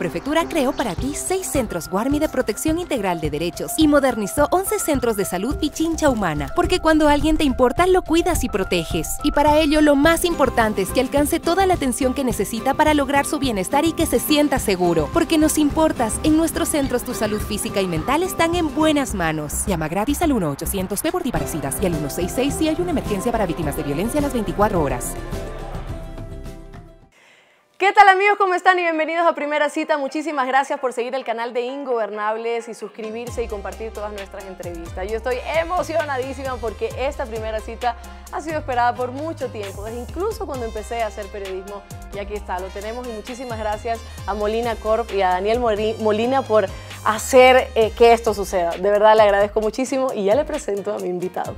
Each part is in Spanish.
Prefectura creó para ti seis centros Guarmi de protección integral de derechos y modernizó 11 centros de salud y chincha Humana, porque cuando alguien te importa lo cuidas y proteges. Y para ello lo más importante es que alcance toda la atención que necesita para lograr su bienestar y que se sienta seguro, porque nos importas. En nuestros centros tu salud física y mental están en buenas manos. Llama gratis al 1-800-P por y al 166 si hay una emergencia para víctimas de violencia a las 24 horas. ¿Qué tal amigos? ¿Cómo están? Y bienvenidos a Primera Cita. Muchísimas gracias por seguir el canal de Ingobernables y suscribirse y compartir todas nuestras entrevistas. Yo estoy emocionadísima porque esta primera cita ha sido esperada por mucho tiempo, desde incluso cuando empecé a hacer periodismo. Y aquí está, lo tenemos y muchísimas gracias a Molina Corp y a Daniel Molina por hacer eh, que esto suceda. De verdad le agradezco muchísimo y ya le presento a mi invitado.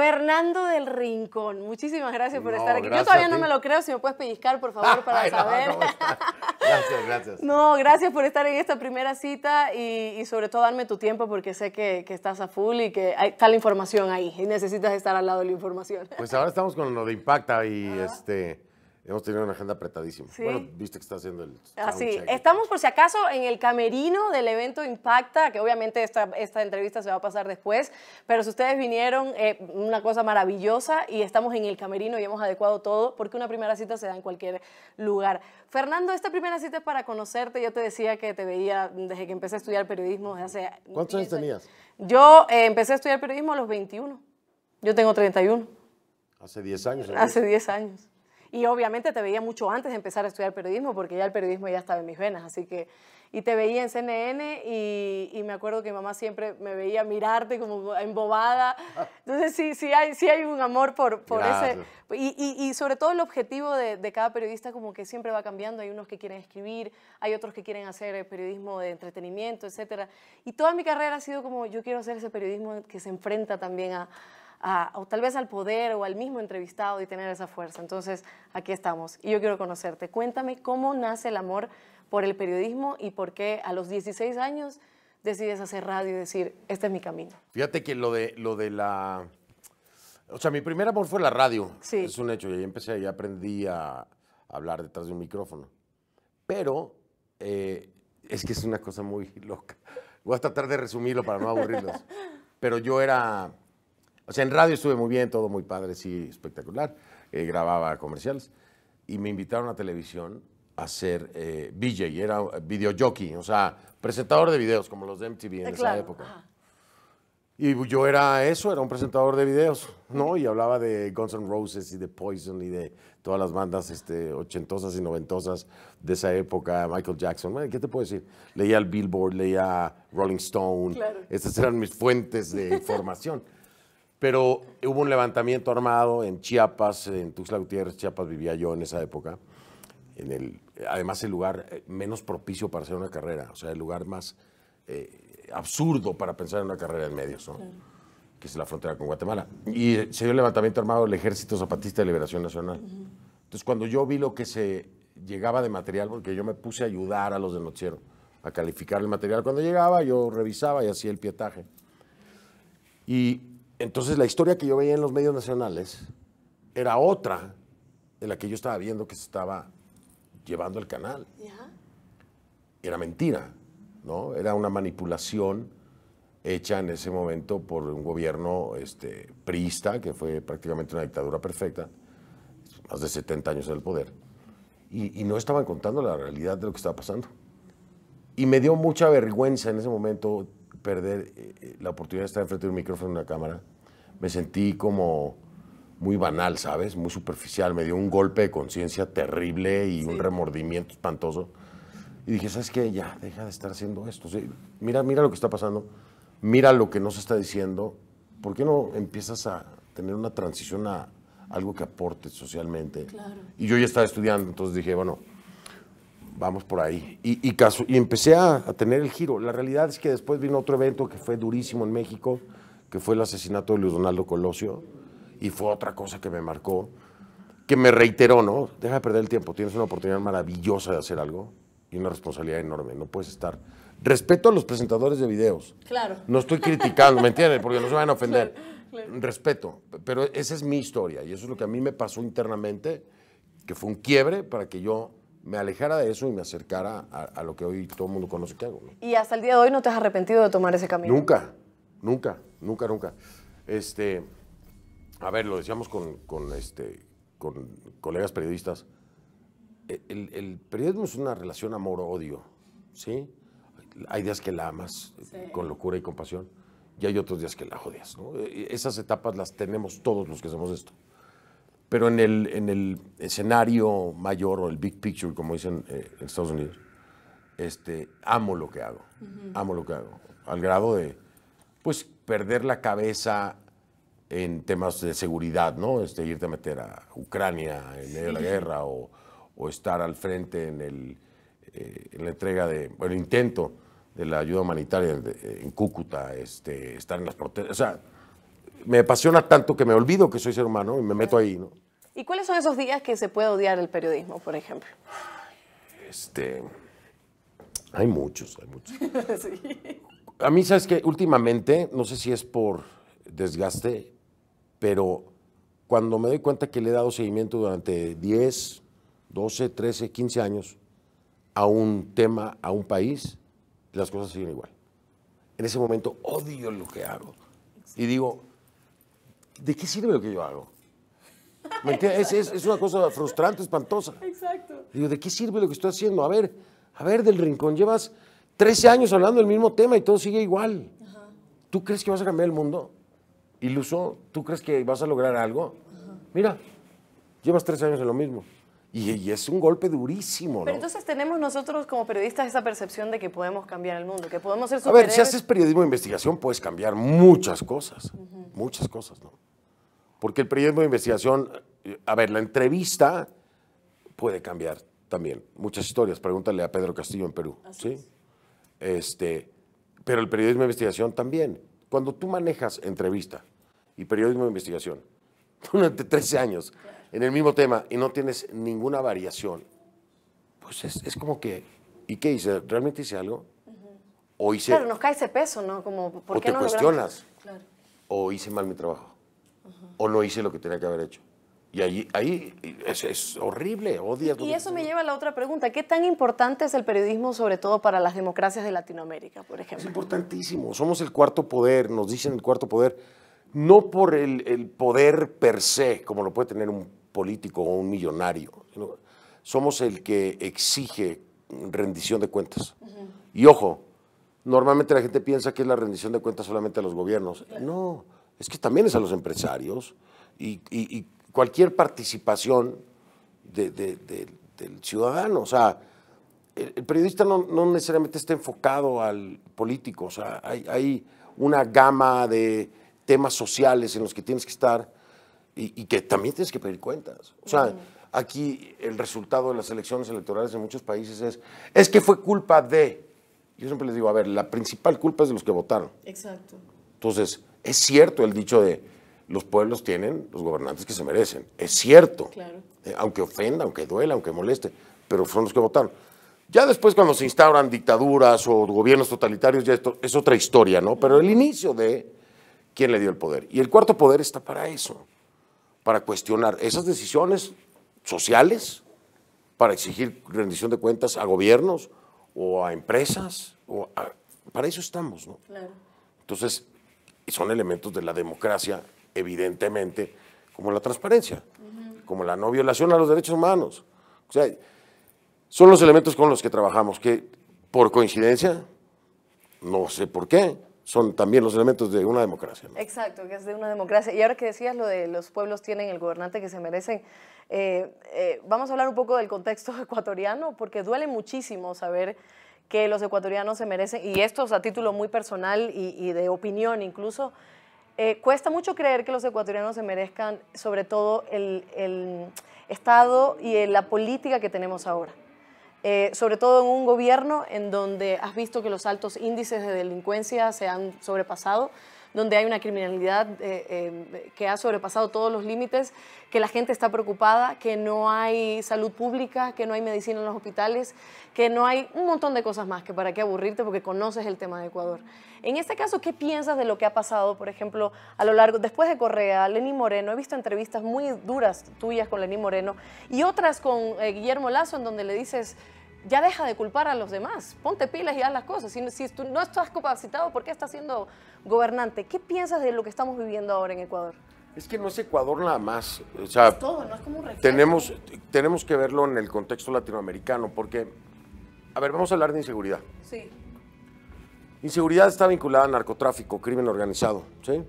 Fernando del Rincón, muchísimas gracias por estar aquí. Yo todavía no me lo creo, si me puedes pellizcar, por favor, para saber. gracias, gracias. No, gracias por estar en esta primera cita y, sobre todo darme tu tiempo porque sé que, estás a full y que hay, está información ahí y necesitas estar al lado de la información. Pues ahora estamos con lo de Impacta y este Hemos tenido una agenda apretadísima. Bueno, viste que está haciendo el. Así, ah, estamos por si acaso en el camerino del evento Impacta, que obviamente esta, esta entrevista se va a pasar después, pero si ustedes vinieron, eh, una cosa maravillosa y estamos en el camerino y hemos adecuado todo, porque una primera cita se da en cualquier lugar. Fernando, esta primera cita es para conocerte. Yo te decía que te veía desde que empecé a estudiar periodismo, hace. ¿Cuántos años tenías? Yo eh, empecé a estudiar periodismo a los 21. Yo tengo 31. Hace 10 años. Hace 10 años. Y obviamente te veía mucho antes de empezar a estudiar periodismo, porque ya el periodismo ya estaba en mis venas, así que... Y te veía en CNN y, me acuerdo que mi mamá siempre me veía mirarte como embobada. Entonces sí, sí hay, sí hay un amor por, por ese... Y, y, sobre todo el objetivo de, de cada periodista como que siempre va cambiando. Hay unos que quieren escribir, hay otros que quieren hacer eh, periodismo de entretenimiento, etc. Y toda mi carrera ha sido como yo quiero hacer ese periodismo que se enfrenta también a o tal vez al poder o al mismo entrevistado y tener esa fuerza. Entonces, aquí estamos y yo quiero conocerte. Cuéntame cómo nace el amor por el periodismo y por qué a los 16 años decides hacer radio y decir, este es mi camino. Fíjate que lo de, lo de la... O sea, mi primer amor fue la radio. Sí. Es un hecho. Y ahí empecé, ahí aprendí a hablar detrás de un micrófono. Pero eh, es que es una cosa muy loca. Voy a tratar de resumirlo para no aburrirlos. Pero yo era o sea, en radio estuve muy bien, todo muy padre, sí, espectacular. Eh, grababa comerciales. Y me invitaron a televisión a ser eh, VJ, era eh, videojockey, o sea, presentador de videos, como los de MTV en eh, esa época. Y yo era eso, era un presentador de videos, ¿no? Y hablaba de Guns N' Roses y de Poison y de todas las bandas este, ochentosas y noventosas de esa época, Michael Jackson. ¿Qué te puedo decir? Leía el Billboard, leía Rolling Stone. Claro. Estas eran mis fuentes de información pero hubo un levantamiento armado en Chiapas, en Tuxtla Gutiérrez, Chiapas vivía yo en esa época, en el, además el lugar eh, menos propicio para hacer una carrera, o sea, el lugar más eh, absurdo para pensar en una carrera en medios, que es la frontera con Guatemala. Y eh, se dio el levantamiento armado del Ejército Zapatista de Liberación Nacional. Entonces, cuando yo vi lo que se llegaba de material, porque yo me puse a ayudar a los de noticiero, a calificar el material, cuando llegaba yo revisaba y hacía el pietaje. Y entonces la historia que yo veía en los medios nacionales era otra de la que yo estaba viendo que se estaba llevando el canal. Era mentira, ¿no? Era una manipulación hecha en ese momento por un gobierno este, priista, que fue prácticamente una dictadura perfecta, más de 70 años en el poder, y, no estaban contando la realidad de lo que estaba pasando. Y me dio mucha vergüenza en ese momento perder eh, eh, la oportunidad de estar enfrente de un micrófono en una cámara me sentí como muy banal, ¿sabes? Muy superficial. Me dio un golpe de conciencia terrible y un remordimiento espantoso. Y dije, ¿sabes qué? Ya, deja de estar haciendo esto. Mira, mira lo que está pasando. Mira lo que no se está diciendo. ¿Por qué no empiezas a tener una transición a algo que aporte socialmente? Y yo ya estaba estudiando, entonces dije, bueno, vamos por ahí. Y, y empecé a, a tener el giro. La realidad es que después vino otro evento que fue durísimo en México que fue el asesinato de Luis Donaldo Colosio, y fue otra cosa que me marcó, que me reiteró, ¿no? Deja de perder el tiempo, tienes una oportunidad maravillosa de hacer algo y una responsabilidad enorme, no puedes estar... Respeto a los presentadores de videos. Claro. No estoy criticando, ¿me entiendes? Porque no se van a ofender. Respeto, pero esa es mi historia y eso es lo que a mí me pasó internamente, que fue un quiebre para que yo me alejara de eso y me acercara a, lo que hoy todo el mundo conoce que hago. ¿Y hasta el día de hoy no te has arrepentido de tomar ese camino? Nunca, Nunca, nunca, nunca. Este, a ver, lo decíamos con, con este, con colegas periodistas. E, el, periodismo es una relación amor-odio, ¿sí? Hay días que la amas con locura y compasión y hay otros días que la odias, e, e, Esas etapas las tenemos todos los que hacemos esto. Pero en el, en el escenario mayor o el big picture, como dicen eh, en Estados Unidos, este, amo lo que hago, amo lo que hago, al grado de pues perder la cabeza en temas de seguridad, ¿no? Este, irte a meter a Ucrania en medio de la guerra o, estar al frente en, el, eh, la entrega de, Bueno, intento de la ayuda humanitaria eh, en, Cúcuta, este, estar en las protestas. O sea, me apasiona tanto que me olvido que soy ser humano y me meto ahí, ¿no? ¿Y cuáles son esos días que se puede odiar el periodismo, por ejemplo? Este, hay muchos, hay muchos. sí. A mí, sabes que últimamente, no sé si es por desgaste, pero cuando me doy cuenta que le he dado seguimiento durante 10, 12, 13, 15 años a un tema, a un país, las cosas siguen igual. En ese momento odio lo que hago. Y digo, ¿de qué sirve lo que yo hago? Es, es, una cosa frustrante, espantosa. Exacto. Digo, ¿de qué sirve lo que estoy haciendo? A ver, a ver, del rincón, llevas 13 años hablando del mismo tema y todo sigue igual. ¿Tú crees que vas a cambiar el mundo? Iluso, ¿tú crees que vas a lograr algo? Mira, llevas 13 años en lo mismo. Y, es un golpe durísimo, ¿no? Pero entonces tenemos nosotros como periodistas esa percepción de que podemos cambiar el mundo, que podemos ser A ver, si haces periodismo de investigación puedes cambiar muchas cosas, muchas cosas, ¿no? Porque el periodismo de investigación, a ver, la entrevista puede cambiar también muchas historias. Pregúntale a Pedro Castillo en Perú, ¿sí? Este, pero el periodismo de investigación también. Cuando tú manejas entrevista y periodismo de investigación durante 13 años en el mismo tema y no tienes ninguna variación, pues es, como que, ¿y qué hice? ¿Realmente hice algo? O hice, claro, nos cae ese peso, ¿no? Como, ¿por o te cuestionas. O hice mal mi trabajo. O no hice lo que tenía que haber hecho. Y ahí es, horrible, Y eso me lleva a la otra pregunta. ¿Qué tan importante es el periodismo, sobre todo para las democracias de Latinoamérica, por ejemplo? Es importantísimo. Somos el cuarto poder, nos dicen el cuarto poder, no por el, poder per se, como lo puede tener un político o un millonario. somos el que exige rendición de cuentas. Y ojo, normalmente la gente piensa que es la rendición de cuentas solamente a los gobiernos. No, es que también es a los empresarios. y cualquier participación del ciudadano. O sea, el, periodista no, necesariamente está enfocado al político. O sea, hay, una gama de temas sociales en los que tienes que estar y, que también tienes que pedir cuentas. O sea, aquí el resultado de las elecciones electorales en muchos países es, es que fue culpa de... Yo siempre les digo, a ver, la principal culpa es de los que votaron. Exacto. Entonces, es cierto el dicho de los pueblos tienen los gobernantes que se merecen. Es cierto. Eh, aunque ofenda, aunque duela, aunque moleste, pero son los que votaron. Ya después cuando se instauran dictaduras o gobiernos totalitarios, ya esto es otra historia, ¿no? Pero el inicio de quién le dio el poder. Y el cuarto poder está para eso, para cuestionar esas decisiones sociales, para exigir rendición de cuentas a gobiernos o a empresas. O para eso estamos, ¿no? Claro. Entonces, son elementos de la democracia evidentemente, como la transparencia, como la no violación a los derechos humanos. O sea, son los elementos con los que trabajamos, que por coincidencia, no sé por qué, son también los elementos de una democracia. Exacto, que es de una democracia. Y ahora que decías lo de los pueblos tienen el gobernante que se merecen, eh, eh, vamos a hablar un poco del contexto ecuatoriano, porque duele muchísimo saber que los ecuatorianos se merecen, y esto a título muy personal y, y de opinión incluso, eh, cuesta mucho creer que los ecuatorianos se merezcan, sobre todo, el, Estado y eh, la política que tenemos ahora. Eh, sobre todo en un gobierno en donde has visto que los altos índices de delincuencia se han sobrepasado, donde hay una criminalidad eh, eh, que ha sobrepasado todos los límites, que la gente está preocupada, que no hay salud pública, que no hay medicina en los hospitales, que no hay un montón de cosas más, que para qué aburrirte porque conoces el tema de Ecuador. En este caso, ¿qué piensas de lo que ha pasado, por ejemplo, a lo largo, después de Correa, Lenín Moreno? He visto entrevistas muy duras tuyas con Lenín Moreno y otras con eh, Guillermo Lazo en donde le dices ya deja de culpar a los demás, ponte pilas y haz las cosas. Si, tú no estás capacitado, ¿por qué estás siendo gobernante? ¿Qué piensas de lo que estamos viviendo ahora en Ecuador? Es que no es Ecuador nada más. es todo, no es como un tenemos, tenemos que verlo en el contexto latinoamericano, porque, a ver, vamos a hablar de inseguridad. Sí. Inseguridad está vinculada a narcotráfico, crimen organizado, ¿sí?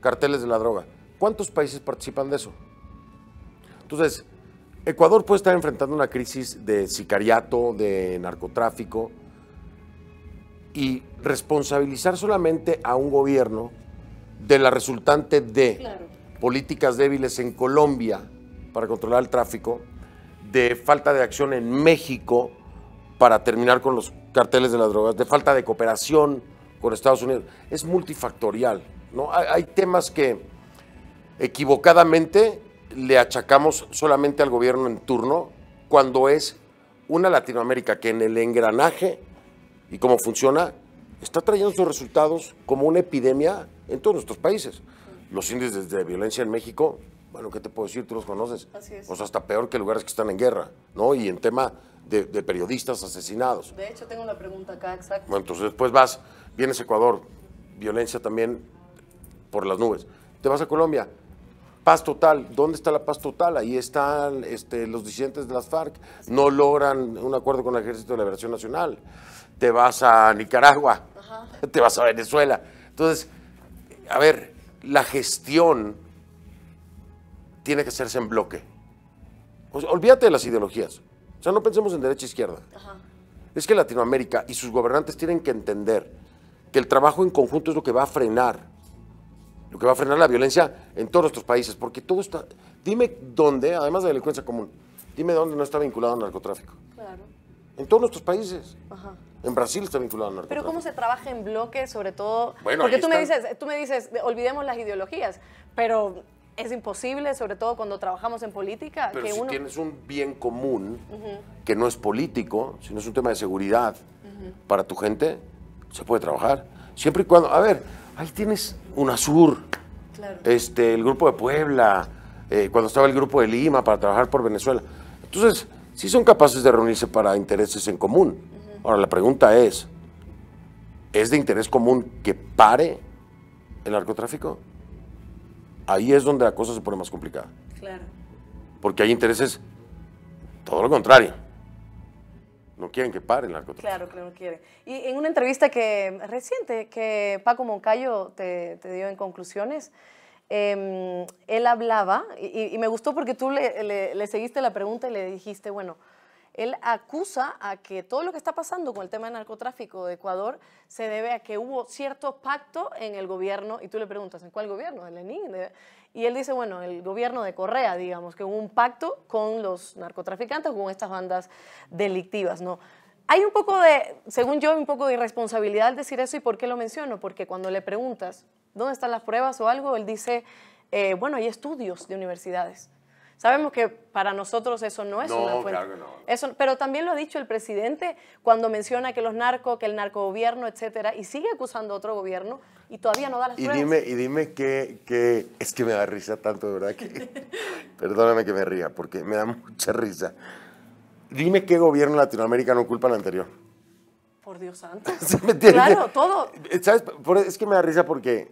Carteles de la droga. ¿Cuántos países participan de eso? Entonces, Ecuador puede estar enfrentando una crisis de sicariato, de narcotráfico, y responsabilizar solamente a un gobierno de la resultante de políticas débiles en Colombia para controlar el tráfico, de falta de acción en México para terminar con los carteles de las drogas, de falta de cooperación con Estados Unidos. Es multifactorial. ¿no? hay temas que equivocadamente le achacamos solamente al gobierno en turno cuando es una Latinoamérica que en el engranaje y cómo funciona está trayendo sus resultados como una epidemia en todos nuestros países. Los índices de violencia en México, bueno, ¿qué te puedo decir? Tú los conoces. Así es. O sea, hasta peor que lugares que están en guerra, ¿no? Y en tema de, periodistas asesinados. De hecho, tengo una pregunta acá, exacto. Bueno, entonces después vas, vienes a Ecuador, violencia también por las nubes. Te vas a Colombia, Paz total, ¿dónde está la paz total? Ahí están este, los disidentes de las FARC, no logran un acuerdo con el Ejército de Liberación Nacional. Te vas a Nicaragua, te vas a Venezuela. Entonces, a ver, la gestión tiene que hacerse en bloque. olvídate de las ideologías. O sea, no pensemos en derecha e izquierda. Es que Latinoamérica y sus gobernantes tienen que entender que el trabajo en conjunto es lo que va a frenar lo que va a frenar la violencia en todos nuestros países, porque todo está... Dime dónde, además de delincuencia común, dime dónde no está vinculado al narcotráfico. Claro. En todos nuestros países. Ajá. En Brasil está vinculado al narcotráfico. Pero cómo se trabaja en bloque, sobre todo... porque tú me, dices, tú me dices, olvidemos las ideologías, pero es imposible, sobre todo cuando trabajamos en política. Pero si tienes un bien común que no es político, sino es un tema de seguridad para tu gente, se puede trabajar. Siempre y cuando, a ver, ahí tienes UNASUR, claro. este, el Grupo de Puebla, eh, cuando estaba el Grupo de Lima para trabajar por Venezuela. Entonces, sí son capaces de reunirse para intereses en común. Ahora, la pregunta es, ¿es de interés común que pare el narcotráfico? Ahí es donde la cosa se pone más complicada. Claro. Porque hay intereses, todo lo contrario. No quieren que pare el narcotráfico. Claro que no quieren. Y en una entrevista que reciente que Paco Moncayo te, dio en conclusiones, em, él hablaba, y, me gustó porque tú le, seguiste la pregunta y le dijiste, bueno, él acusa a que todo lo que está pasando con el tema del narcotráfico de Ecuador se debe a que hubo cierto pacto en el gobierno, y tú le preguntas, ¿en cuál gobierno? ¿De Lenin? Y él dice, bueno, el gobierno de Correa, digamos, que hubo un pacto con los narcotraficantes, con estas bandas delictivas, ¿no? Hay un poco de, según yo, un poco de irresponsabilidad al decir eso y por qué lo menciono, porque cuando le preguntas, ¿dónde están las pruebas o algo? Él dice, eh, bueno, hay estudios de universidades. Sabemos que para nosotros eso no es una fuente. Claro que no. Eso, pero también lo ha dicho el presidente cuando menciona que los narcos, que el narcogobierno, etcétera, y sigue acusando a otro gobierno y todavía no da las y Dime, y dime que, es que me da risa tanto, de verdad que perdóname que me ría, porque me da mucha risa. Dime qué gobierno latinoamericano culpa al anterior. Por Dios santo. claro, todo. ¿Sabes? Es que me da risa porque,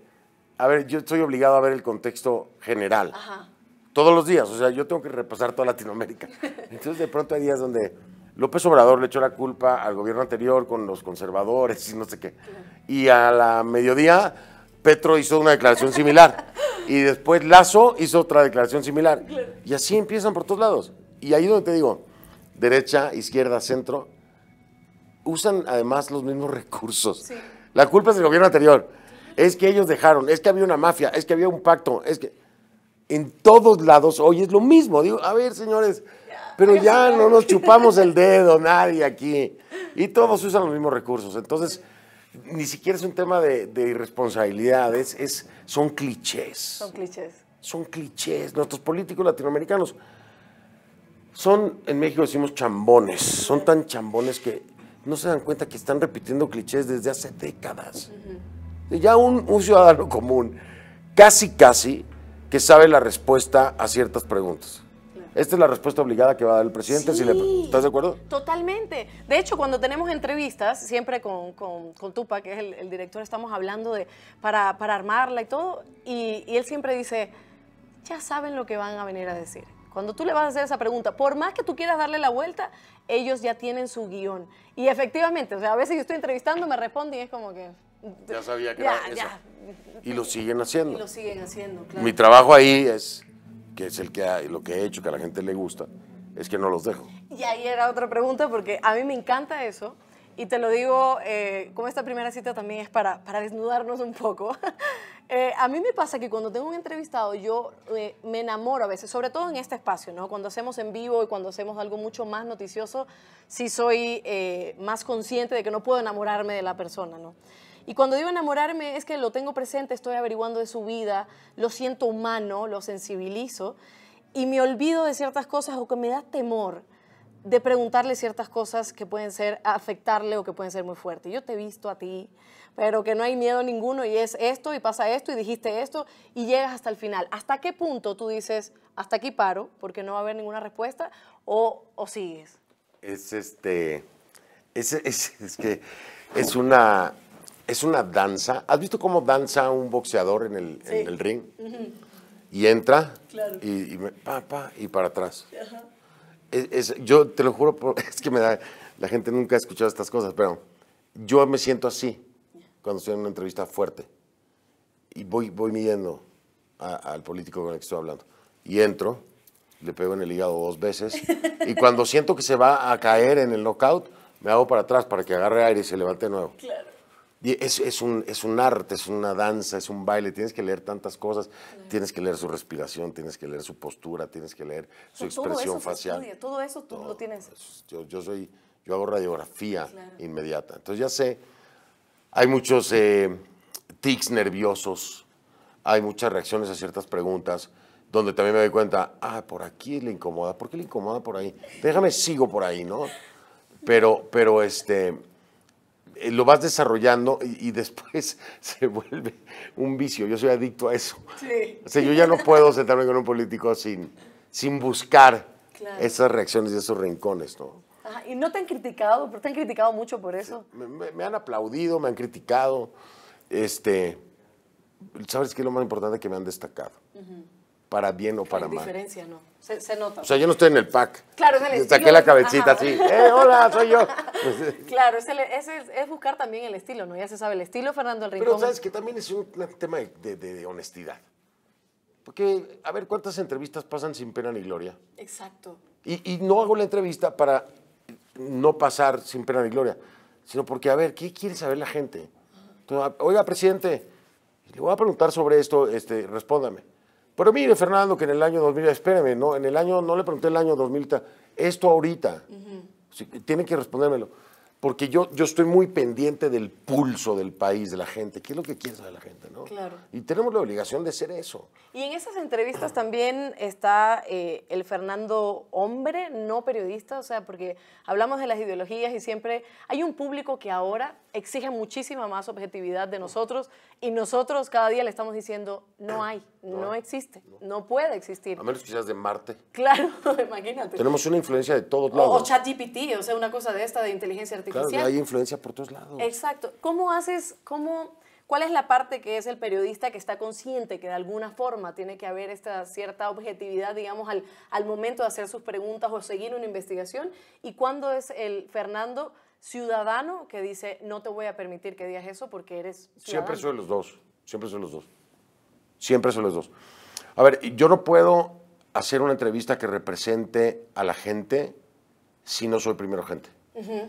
a ver, yo estoy obligado a ver el contexto general. Ajá todos los días. O sea, yo tengo que repasar toda Latinoamérica. Entonces, de pronto hay días donde López Obrador le echó la culpa al gobierno anterior con los conservadores y no sé qué. Y a la mediodía, Petro hizo una declaración similar. Y después Lazo hizo otra declaración similar. Y así empiezan por todos lados. Y ahí donde te digo, derecha, izquierda, centro, usan además los mismos recursos. La culpa es del gobierno anterior. Es que ellos dejaron, es que había una mafia, es que había un pacto, es que en todos lados hoy es lo mismo. Digo, a ver, señores, pero ya no nos chupamos el dedo, nadie aquí. Y todos usan los mismos recursos. Entonces, ni siquiera es un tema de, de irresponsabilidad, son clichés. Son clichés. Son clichés. Nuestros políticos latinoamericanos son, en México decimos chambones, son tan chambones que no se dan cuenta que están repitiendo clichés desde hace décadas. Ya un ciudadano común casi, casi que sabe la respuesta a ciertas preguntas. Esta es la respuesta obligada que va a dar el presidente. si le, ¿Estás de acuerdo? Totalmente. De hecho, cuando tenemos entrevistas, siempre con, con, que es el, director, estamos hablando de para, para armarla y todo, y, y él siempre dice, ya saben lo que van a venir a decir. Cuando tú le vas a hacer esa pregunta, por más que tú quieras darle la vuelta, ellos ya tienen su guión. Y efectivamente, o sea, a veces yo estoy entrevistando, me responden y es como que ya sabía que era Y lo siguen haciendo. Y lo siguen haciendo, claro. Mi trabajo ahí es, que es el que lo que he hecho, que a la gente le gusta, es que no los dejo. Y ahí era otra pregunta, porque a mí me encanta eso. Y te lo digo, eh, como esta primera cita también es para, para desnudarnos un poco. Eh, a mí me pasa que cuando tengo un entrevistado, yo eh, me enamoro a veces, sobre todo en este espacio, ¿no? Cuando hacemos en vivo y cuando hacemos algo mucho más noticioso, sí soy más consciente de que no puedo enamorarme de la persona, ¿no? Y cuando digo enamorarme es que lo tengo presente, estoy averiguando de su vida, lo siento humano, lo sensibilizo y me olvido de ciertas cosas o que me da temor de preguntarle ciertas cosas que pueden ser afectarle o que pueden ser muy fuertes. Yo te he visto a ti, pero que no hay miedo ninguno y es esto y pasa esto y dijiste esto y llegas hasta el final. ¿Hasta qué punto tú dices, hasta aquí paro porque no va a haber ninguna respuesta o, o sigues? Es este, es que es una, es una danza. ¿Has visto cómo danza un boxeador en el, ring? Y entra y, me, pa, y para atrás. yo te lo juro, es que me da, la gente nunca ha escuchado estas cosas, pero yo me siento así cuando estoy en una entrevista fuerte. Y voy, voy midiendo al político con el que estoy hablando. Y entro, le pego en el hígado dos veces, y cuando siento que se va a caer en el knockout, me hago para atrás para que agarre aire y se levante de nuevo. Claro es, un, es un arte, es una danza, es un baile, tienes que leer tantas cosas, tienes que leer su respiración, tienes que leer su postura, tienes que leer su expresión facial. todo eso tú lo tienes. Yo, soy, yo hago radiografía inmediata. Entonces ya sé, hay muchos eh, tics nerviosos, hay muchas reacciones a ciertas preguntas donde también me doy cuenta, ah, por aquí le incomoda, ¿por qué le incomoda por ahí? Déjame, sigo por ahí, ¿no? Pero, pero este, eh, lo vas desarrollando y, después se vuelve un vicio. Yo soy adicto a eso. Sí. O sea, yo ya no puedo sentarme con un político sin, sin buscar esas reacciones y esos rincones, ¿no? Ajá, y no te han criticado, pero te han criticado mucho por eso. Me, han aplaudido, me han criticado. Este, ¿Sabes qué es lo más importante? Que me han destacado para bien o para mal. diferencia, no. Se, nota. O sea, yo no estoy en el pack. Claro, es el estilo. Saqué la cabecita así. ¡Eh, hola, soy yo! claro, es, buscar también el estilo, ¿no? Ya se sabe el estilo, Fernando el Pero sabes que también es un tema de, honestidad. Porque, a ver, ¿cuántas entrevistas pasan sin pena ni gloria? Exacto. Y, no hago la entrevista para no pasar sin pena ni gloria, sino porque, a ver, ¿qué quiere saber la gente? Ah, oiga, presidente, le voy a preguntar sobre esto, este, respóndame. Pero mire, Fernando, que en el año 2000, espérame, no, en el año, no le pregunté el año 2000, esto ahorita, tiene que respondérmelo porque yo, yo estoy muy pendiente del pulso del país, de la gente, qué es lo que quiere de la gente, ¿no? Claro. Y tenemos la obligación de ser eso. Y en esas entrevistas también está eh, el Fernando hombre, no periodista, o sea, porque hablamos de las ideologías y siempre hay un público que ahora exige muchísima más objetividad de nosotros y nosotros cada día le estamos diciendo, no hay, no, existe, no. puede existir. A menos quizás de Marte. Claro, imagínate. Tenemos una influencia de todos lados. O, o ChatGPT, o sea, una cosa de esta de inteligencia artificial. Claro, hay influencia por todos lados. Exacto. ¿Cómo haces, cómo, cuál es la parte que es el periodista que está consciente que de alguna forma tiene que haber esta cierta objetividad, digamos, al, al momento de hacer sus preguntas o seguir una investigación? ¿Y cuándo es el Fernando ciudadano que dice, no te voy a permitir que digas eso porque eres ciudadano? Siempre son los dos, siempre son los dos. Siempre son los dos. A ver, yo no puedo hacer una entrevista que represente a la gente si no soy primero gente. Uh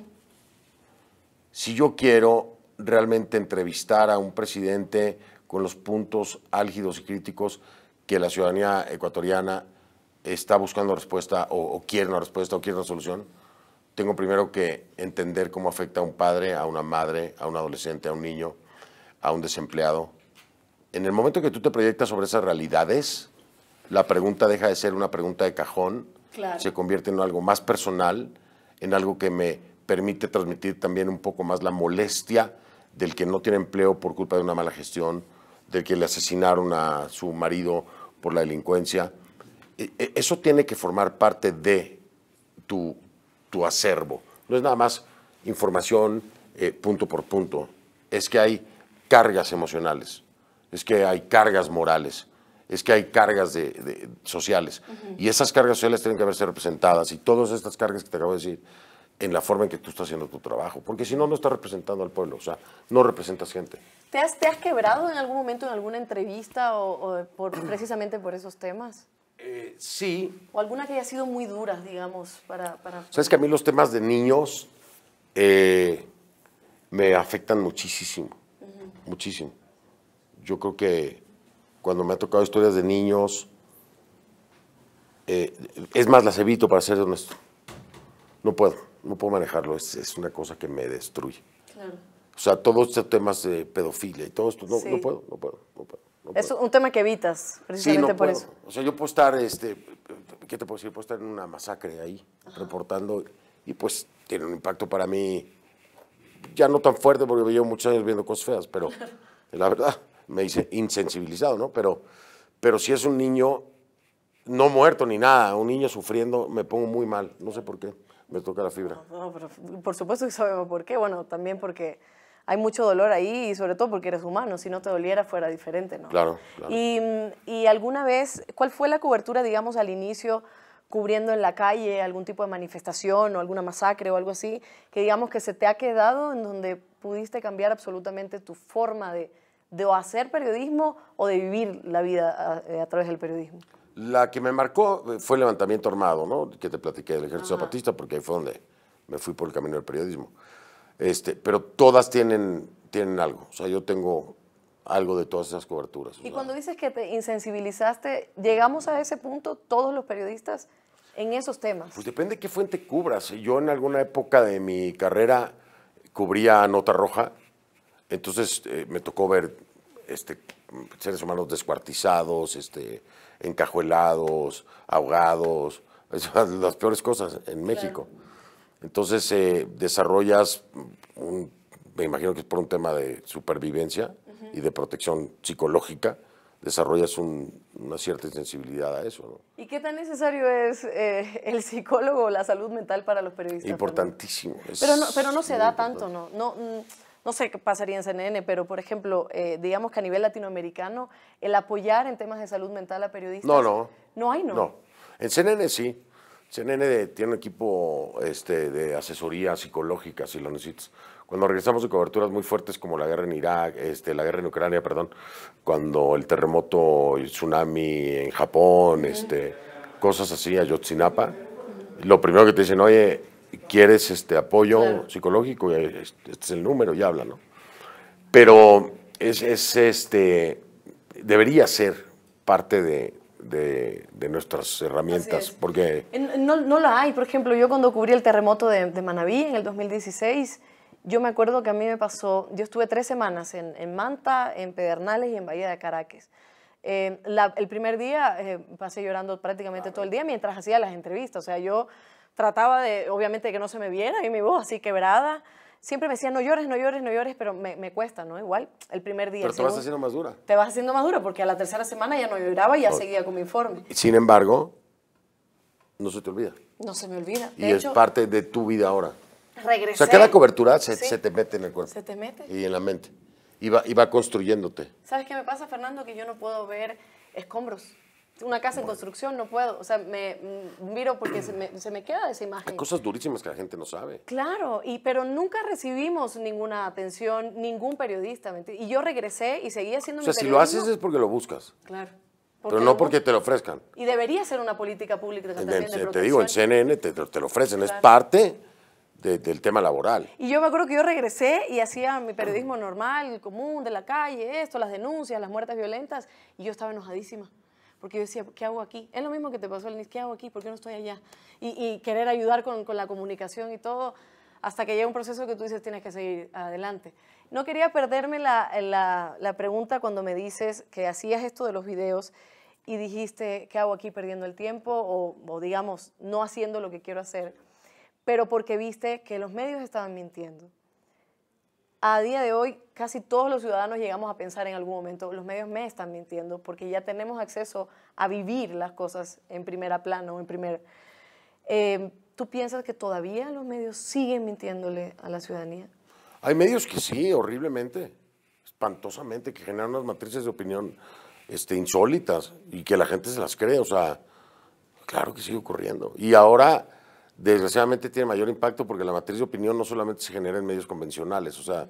si yo quiero realmente entrevistar a un presidente con los puntos álgidos y críticos que la ciudadanía ecuatoriana está buscando respuesta o, quiere una respuesta o quiere una solución, tengo primero que entender cómo afecta a un padre, a una madre, a un adolescente, a un niño, a un desempleado. En el momento que tú te proyectas sobre esas realidades, la pregunta deja de ser una pregunta de cajón, se convierte en algo más personal, en algo que me permite transmitir también un poco más la molestia del que no tiene empleo por culpa de una mala gestión, del que le asesinaron a su marido por la delincuencia. E, e, eso tiene que formar parte de tu, tu acervo. No es nada más información eh, punto por punto. Es que hay cargas emocionales, es que hay cargas morales, es que hay cargas de, sociales. Y esas cargas sociales tienen que haberse representadas. Y todas estas cargas que te acabo de decir en la forma en que tú estás haciendo tu trabajo, porque si no, no estás representando al pueblo, o sea, no representas gente. ¿Te has, quebrado en algún momento en alguna entrevista o, por, precisamente por esos temas? Eh, sí. ¿O alguna que haya sido muy dura, digamos, para, Sabes que a mí los temas de niños eh, me afectan muchísimo, muchísimo. Yo creo que cuando me ha tocado historias de niños, eh, es más, las evito para ser honesto. No puedo no puedo manejarlo, es, es una cosa que me destruye. O sea, todos estos temas de pedofilia y todo esto, no, puedo, no puedo, es un tema que evitas, precisamente por eso. O sea, yo puedo estar, este, ¿qué te puedo decir? Puedo estar en una masacre ahí, reportando, y pues tiene un impacto para mí, ya no tan fuerte, porque llevo muchos años viendo cosas feas, pero la verdad, me dice insensibilizado, ¿no? Pero, pero si es un niño no muerto ni nada, un niño sufriendo, me pongo muy mal, no sé por qué me toca la fibra. por supuesto que sabemos por qué. Bueno, también porque hay mucho dolor ahí y sobre todo porque eres humano. Si no te doliera fuera diferente, ¿no? Claro, claro. Mm, y, alguna vez, ¿cuál fue la cobertura, digamos, al inicio, cubriendo en la calle algún tipo de manifestación o alguna masacre o algo así, que digamos que se te ha quedado en donde pudiste cambiar absolutamente tu forma de, hacer periodismo o de vivir la vida a eh, través del periodismo? La que me marcó eh, fue el levantamiento armado, ¿no? Que te platiqué del ejército zapatista, porque ahí fue donde me fui por el camino del periodismo. Este, pero todas tienen, tienen algo. O sea, yo tengo algo de todas esas coberturas. Y cuando dices que te insensibilizaste, ¿llegamos a ese punto todos los periodistas en esos temas? Pues depende qué fuente cubras. Yo en alguna época de mi carrera cubría Nota Roja, entonces eh, me tocó ver este, seres humanos descuartizados, este, encajuelados, ahogados, las peores cosas en México. Entonces eh, desarrollas, me imagino que es por un tema de supervivencia y de protección psicológica, desarrollas una cierta sensibilidad a eso. ¿Y qué tan necesario es eh, el psicólogo la salud mental para los periodistas? Importantísimo. pero, no, pero no se da tanto, ¿no? no mm, no sé qué pasaría en CNN, pero por ejemplo, eh, digamos que a nivel latinoamericano, el apoyar en temas de salud mental a periodistas. No, no. No hay, no. No. En CNN sí. CNN tiene un equipo este, de asesoría psicológica, si lo necesitas. Cuando regresamos de coberturas muy fuertes como la guerra en Irak, este, la guerra en Ucrania, perdón, cuando el terremoto, el tsunami en Japón, este, cosas así, Ayotzinapa, lo primero que te dicen, oye, quieres este apoyo psicológico, este, este es el número y háblalo. Pero es, este debería ser parte de, nuestras herramientas, porque... No, no la hay, por ejemplo, yo cuando cubrí el terremoto de, de, Manabí en el 2016, yo me acuerdo que a mí me pasó, yo estuve tres semanas en, Manta, en Pedernales y en Bahía de Caracas. Eh, el primer día eh, pasé llorando prácticamente todo el día mientras hacía las entrevistas, o sea, yo trataba de, obviamente, que no se me viera y mi voz así quebrada. Siempre me decían, no llores, no llores, no llores, pero me, me cuesta, ¿no? Igual, el primer día. Pero te vas haciendo más dura. Te vas haciendo más dura, porque a la tercera semana ya no lloraba y ya seguía con mi informe. Sin embargo, no se te olvida. No se me olvida. y es parte de tu vida ahora. Regresé. O sea, cada cobertura se, se, te mete en el cuerpo. Se te mete. Y en la mente. Y va, y va construyéndote. ¿Sabes qué me pasa, Fernando? Que yo no puedo ver escombros una casa en construcción, no puedo. O sea, me mm, miro porque se me, se me, queda esa imagen. Hay cosas durísimas que la gente no sabe. Claro, y, pero nunca recibimos ninguna atención, ningún periodista. Y yo regresé y seguía haciendo o sea, si lo haces es porque lo buscas. Claro. Pero no porque te lo ofrezcan. Y debería ser una política pública Te digo, en CNN te, te lo ofrecen, es parte del tema laboral. Y yo me acuerdo que yo regresé y hacía mi periodismo normal, común, de la calle, esto, las denuncias, las muertes violentas, y yo estaba enojadísima porque yo decía, ¿qué hago aquí? Es lo mismo que te pasó, Lenis, ¿qué hago aquí? ¿Por qué no estoy allá? Y, querer ayudar con, la comunicación y todo, hasta que llega un proceso que tú dices, tienes que seguir adelante. No quería perderme la, pregunta cuando me dices que hacías esto de los videos y dijiste, ¿qué hago aquí perdiendo el tiempo? o digamos, no haciendo lo que quiero hacer, pero porque viste que los medios estaban mintiendo a día de hoy casi todos los ciudadanos llegamos a pensar en algún momento, los medios me están mintiendo, porque ya tenemos acceso a vivir las cosas en primera plano, en primer... Em, ¿Tú piensas que todavía los medios siguen mintiéndole a la ciudadanía? Hay medios que sí, horriblemente, espantosamente, que generan unas matrices de opinión este, insólitas y que la gente se las cree, o sea, claro que sigue ocurriendo. Y ahora desgraciadamente tiene mayor impacto porque la matriz de opinión no solamente se genera en medios convencionales, o sea,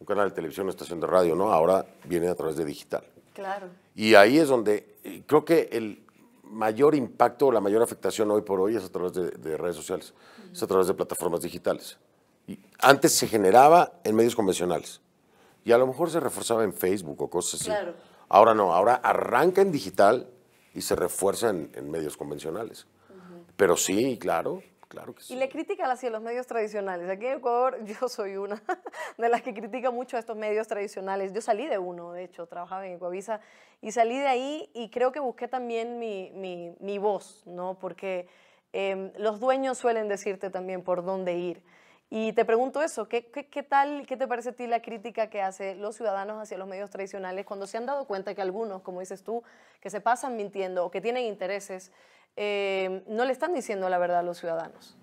un canal de televisión, una estación de radio, ¿no? Ahora viene a través de digital. Claro. Y ahí es donde eh, creo que el mayor impacto o la mayor afectación hoy por hoy es a través de, redes sociales, es a través de plataformas digitales. antes se generaba en medios convencionales y a lo mejor se reforzaba en Facebook o cosas así. Claro. Ahora no, ahora arranca en digital y se refuerza en, medios convencionales. Pero sí, claro, y le critican hacia los medios tradicionales. Aquí en Ecuador yo soy una de las que critica mucho a estos medios tradicionales. Yo salí de uno, de hecho, trabajaba en Ecuavisa y salí de ahí y creo que busqué también mi, mi, mi voz, ¿no? Porque em, los dueños suelen decirte también por dónde ir. Y te pregunto eso, ¿qué, ¿qué, qué, tal, qué te parece a ti la crítica que hacen los ciudadanos hacia los medios tradicionales cuando se han dado cuenta que algunos, como dices tú, que se pasan mintiendo o que tienen intereses eh, no le están diciendo la verdad a los ciudadanos.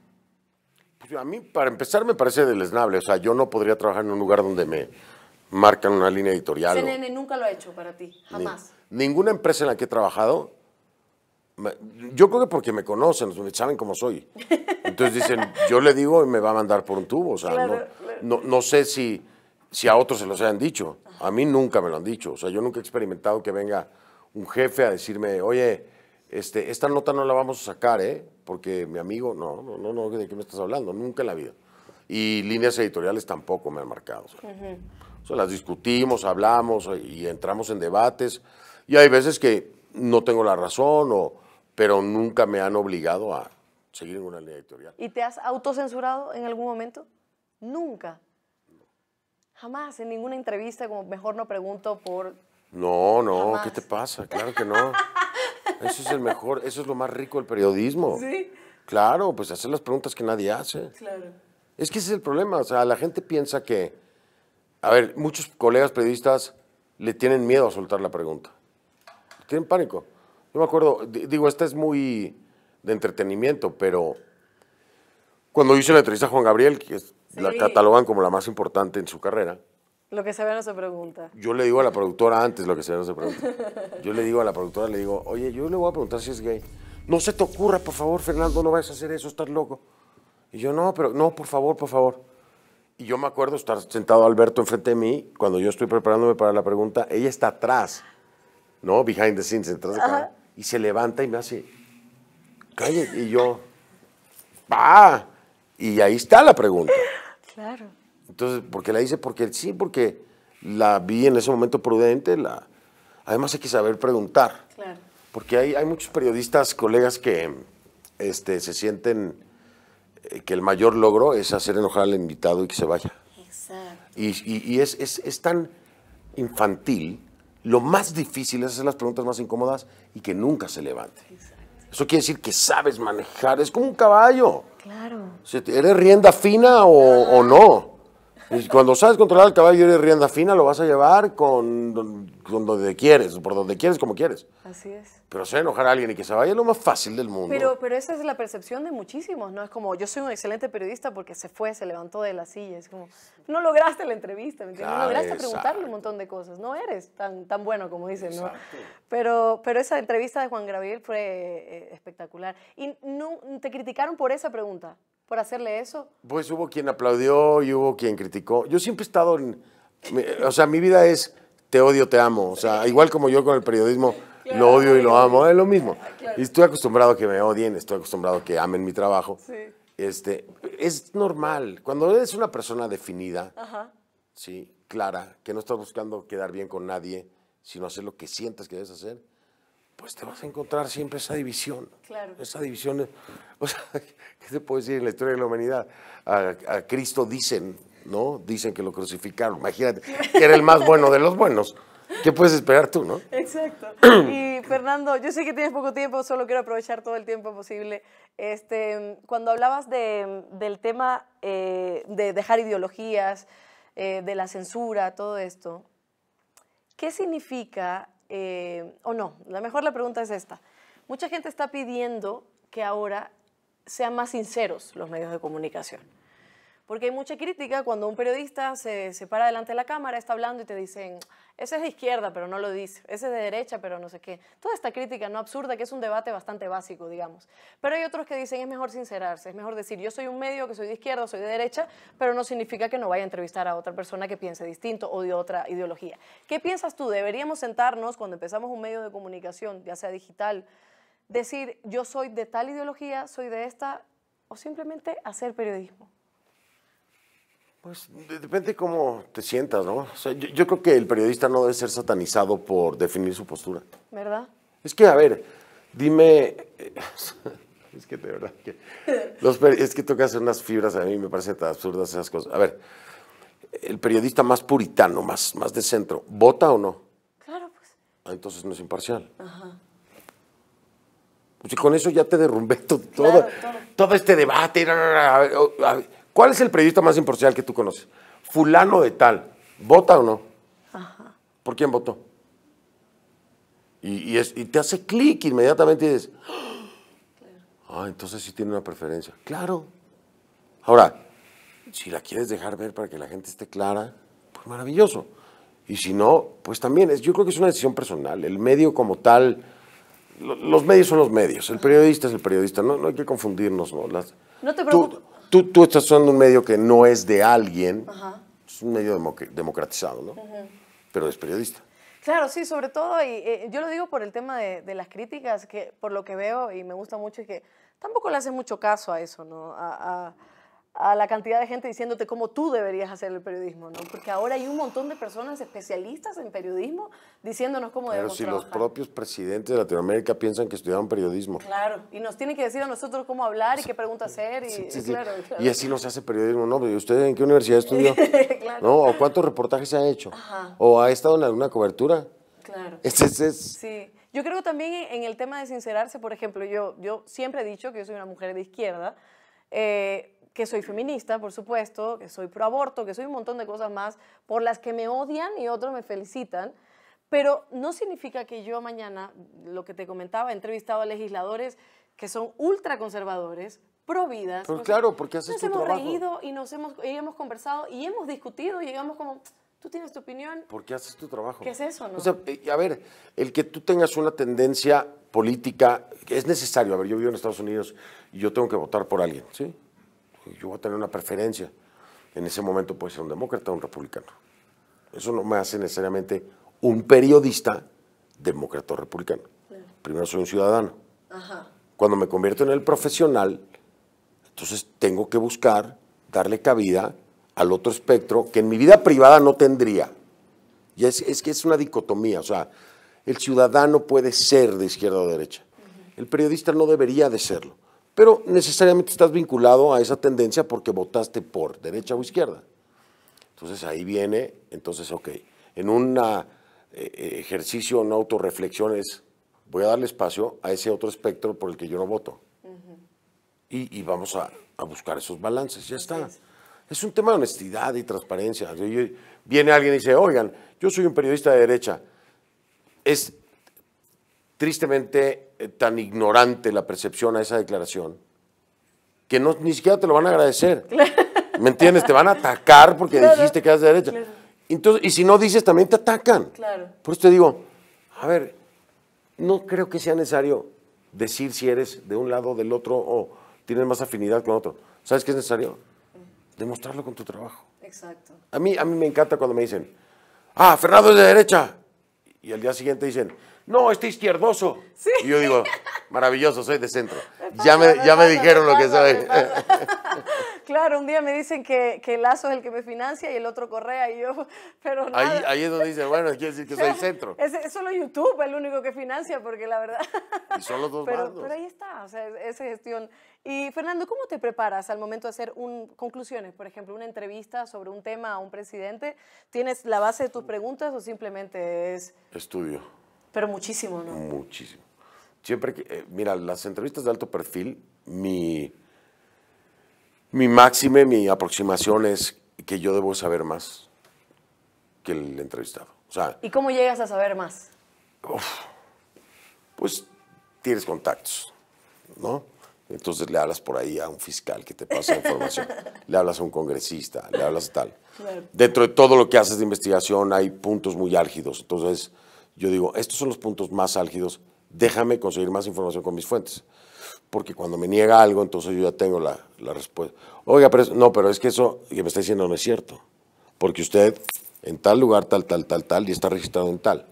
Pues a mí, para empezar, me parece deleznable. O sea, yo no podría trabajar en un lugar donde me marcan una línea editorial. CNN nunca lo ha hecho para ti, jamás. ninguna empresa en la que he trabajado, yo creo que porque me conocen, saben cómo soy. Entonces dicen, yo le digo y me va a mandar por un tubo. O sea, no, sé si, si a otros se los hayan dicho. A mí nunca me lo han dicho. O sea, yo nunca he experimentado que venga un jefe a decirme, oye, este, esta nota no la vamos a sacar, ¿eh? Porque mi amigo, no, no, no, no, ¿de qué me estás hablando? Nunca en la vida. Y líneas editoriales tampoco me han marcado. sea, las discutimos, hablamos eh, y entramos en debates. Y hay veces que no tengo la razón, o, pero nunca me han obligado a seguir una línea editorial. ¿Y te has autocensurado en algún momento? Nunca. Jamás, en ninguna entrevista, como mejor no pregunto por... No, no, ¿qué te pasa? Claro que no. Eso es el mejor, eso es lo más rico del periodismo. Sí. Claro, pues hacer las preguntas que nadie hace. Claro. Es que ese es el problema, o sea, la gente piensa que, a ver, muchos colegas periodistas le tienen miedo a soltar la pregunta, tienen pánico. Yo me acuerdo, digo, esta es muy de entretenimiento, pero cuando hice la entrevista a Juan Gabriel, que la catalogan como la más importante en su carrera, lo que se ve no se pregunta. Yo le digo a la productora antes lo que se ve no se pregunta. Yo le digo a la productora, le digo, oye, yo le voy a preguntar si es gay. No se te ocurra, por favor, Fernando, no vayas a hacer eso, estás loco. Y yo, no, pero no, por favor, por favor. Y yo me acuerdo estar sentado Alberto enfrente de mí, cuando yo estoy preparándome para la pregunta, ella está atrás, ¿no? Behind the scenes, detrás de acá. Y se levanta y me hace, cállate. Y yo, va. Y ahí está la pregunta. Claro. Entonces, ¿por qué la hice? Porque sí, porque la vi en ese momento prudente. La... Además hay que saber preguntar. Claro. Porque hay, muchos periodistas, colegas que este, se sienten eh, que el mayor logro es hacer enojar al invitado y que se vaya. Exacto. Y, es, es, es, tan infantil. Lo más difícil es hacer las preguntas más incómodas y que nunca se levante. Exacto. Eso quiere decir que sabes manejar. Es como un caballo. Claro. ¿Eres rienda fina o no? Cuando sabes controlar el caballo de rienda fina, lo vas a llevar con, donde quieres, por donde quieres, como quieres. Así es. Pero sé enojar a alguien y que se vaya es lo más fácil del mundo. Pero, pero esa es la percepción de muchísimos, ¿no? Es como, yo soy un excelente periodista porque se fue, se levantó de la silla. Es como, no lograste la entrevista, ¿me entiendes? no lograste preguntarle un montón de cosas. No eres tan, tan bueno como dicen, ¿no? Pero, pero esa entrevista de Juan Gabriel fue eh, espectacular. Y no, te criticaron por esa pregunta por hacerle eso? Pues hubo quien aplaudió y hubo quien criticó. Yo siempre he estado en... O sea, mi vida es te odio, te amo. O sea, igual como yo con el periodismo, lo odio y lo amo, es lo mismo. Y estoy acostumbrado a que me odien, estoy acostumbrado a que amen mi trabajo. Este, es normal. Cuando eres una persona definida, sí, clara, que no estás buscando quedar bien con nadie, sino hacer lo que sientas que debes hacer, pues te vas a encontrar siempre esa división. Claro. Esa división, o sea, ¿qué se puede decir en la historia de la humanidad? A, Cristo dicen, ¿no? Dicen que lo crucificaron, imagínate, que era el más bueno de los buenos. ¿Qué puedes esperar tú, no? Exacto. Y Fernando, yo sé que tienes poco tiempo, solo quiero aprovechar todo el tiempo posible. Este, cuando hablabas del tema eh, de dejar ideologías, eh, de la censura, todo esto, ¿qué significa eh, o no, la mejor la pregunta es esta. Mucha gente está pidiendo que ahora sean más sinceros los medios de comunicación. Porque hay mucha crítica cuando un periodista se, para delante de la cámara, está hablando y te dicen, ese es de izquierda, pero no lo dice, ese es de derecha, pero no sé qué. Toda esta crítica no absurda, que es un debate bastante básico, digamos. Pero hay otros que dicen, es mejor sincerarse, es mejor decir, yo soy un medio que soy de izquierda, soy de derecha, pero no significa que no vaya a entrevistar a otra persona que piense distinto o de otra ideología. ¿Qué piensas tú? ¿Deberíamos sentarnos cuando empezamos un medio de comunicación, ya sea digital, decir, yo soy de tal ideología, soy de esta, o simplemente hacer periodismo? Pues depende cómo te sientas, ¿no? O sea, yo, creo que el periodista no debe ser satanizado por definir su postura. ¿Verdad? Es que, a ver, dime. Eh, es que de verdad que. Los, es que hacer unas fibras, a mí me parecen tan absurdas esas cosas. A ver, el periodista más puritano, más, más de centro, ¿vota o no? Claro, pues. Ah, entonces no es imparcial. Ajá. Pues y con eso ya te derrumbé todo, todo. este debate. ¿Cuál es el periodista más imparcial que tú conoces? Fulano de tal, ¿vota o no? Ajá. ¿Por quién votó? Y, te hace clic inmediatamente y dices, ¡Ah! ah, entonces sí tiene una preferencia. Claro. Ahora, si la quieres dejar ver para que la gente esté clara, pues maravilloso. Y si no, pues también, es, yo creo que es una decisión personal. El medio como tal, los medios son los medios, el periodista es el periodista, no, hay que confundirnos. ¿no? ¿No te preocupes tú, estás usando un medio que no es de alguien, es un medio democratizado, ¿no? Pero es periodista. Claro, sí, sobre todo, y eh, yo lo digo por el tema de, las críticas, que por lo que veo y me gusta mucho es que tampoco le hacen mucho caso a eso, ¿no? a la cantidad de gente diciéndote cómo tú deberías hacer el periodismo, ¿no? Porque ahora hay un montón de personas especialistas en periodismo diciéndonos cómo Pero si los propios presidentes de Latinoamérica piensan que estudiaron periodismo. Claro, y nos tienen que decir a nosotros cómo hablar y qué preguntas hacer. Y, claro, y así no se hace periodismo, ¿no? Pues, usted en qué universidad estudió? claro. ¿No? ¿O cuántos reportajes se han hecho? ¿O ha estado en alguna cobertura? Claro. Este es... Sí. Yo creo también en el tema de sincerarse, por ejemplo, yo, yo siempre he dicho que yo soy una mujer de izquierda, eh, que soy feminista, por supuesto, que soy pro aborto, que soy un montón de cosas más por las que me odian y otros me felicitan. Pero no significa que yo mañana, lo que te comentaba, he entrevistado a legisladores que son ultraconservadores, pro-vidas. Pero pues claro, porque haces nos tu hemos reído y nos hemos, y hemos conversado y hemos discutido y llegamos como, tú tienes tu opinión. Porque haces tu trabajo. ¿Qué es eso, no? Eh, a ver, el que tú tengas una tendencia política es necesario. A ver, yo vivo en Estados Unidos y yo tengo que votar por alguien, ¿sí? yo voy a tener una preferencia. En ese momento puede ser un demócrata o un republicano. Eso no me hace necesariamente un periodista demócrata o republicano. Primero soy un ciudadano. Cuando me convierto en el profesional, entonces tengo que buscar darle cabida al otro espectro que en mi vida privada no tendría. Y es, que es una dicotomía, o sea, el ciudadano puede ser de izquierda o derecha. El periodista no debería de serlo pero necesariamente estás vinculado a esa tendencia porque votaste por derecha o izquierda. Entonces ahí viene, entonces, ok, en un ah, eh, ejercicio, una autorreflexión es, voy a darle espacio a ese otro espectro por el que yo no voto. y, vamos a, buscar esos balances, ya está. Es. un tema de honestidad y transparencia. viene alguien y dice, oigan, yo soy un periodista de derecha. Es tristemente eh, tan ignorante la percepción a esa declaración que no, ni siquiera te lo van a agradecer. ¿Me entiendes? Te van a atacar porque dijiste que eras de derecha. Entonces, y si no dices, también te atacan. Por eso te digo, a ver, no creo que sea necesario decir si eres de un lado o del otro o tienes más afinidad con otro. ¿Sabes qué es necesario? Demostrarlo con tu trabajo. Exacto. A mí, a mí me encanta cuando me dicen, ah, Fernando es de derecha. Y al día siguiente dicen, no, este izquierdoso. Y yo digo, maravilloso, soy de centro. ya me, ya me dijeron lo que soy. claro, un día me dicen que, que, Lazo es el que me financia y el otro Correa y yo, pero nada. Ahí, ahí es donde dicen, bueno, quiere decir que soy centro. Es, solo YouTube el único que financia, porque la verdad... Y son dos pero, Pero ahí está, o sea, esa gestión. Y Fernando, ¿cómo te preparas al momento de hacer conclusiones? Por ejemplo, una entrevista sobre un tema a un presidente. ¿Tienes la base de tus preguntas o simplemente es...? Estudio. Pero muchísimo, ¿no? Muchísimo. Siempre que, eh, mira, las entrevistas de alto perfil, mi, mi máxime, mi aproximación es que yo debo saber más que el entrevistado. O sea, ¿Y cómo llegas a saber más? pues tienes contactos, ¿no? Entonces le hablas por ahí a un fiscal que te pasa información, le hablas a un congresista, le hablas a tal. Dentro de todo lo que haces de investigación hay puntos muy álgidos, entonces yo digo, estos son los puntos más álgidos, déjame conseguir más información con mis fuentes. Porque cuando me niega algo, entonces yo ya tengo la, la respuesta. Oiga, pero es, no, pero es que eso que me está diciendo no es cierto. Porque usted en tal lugar, tal, tal, tal, tal, y está registrado en tal.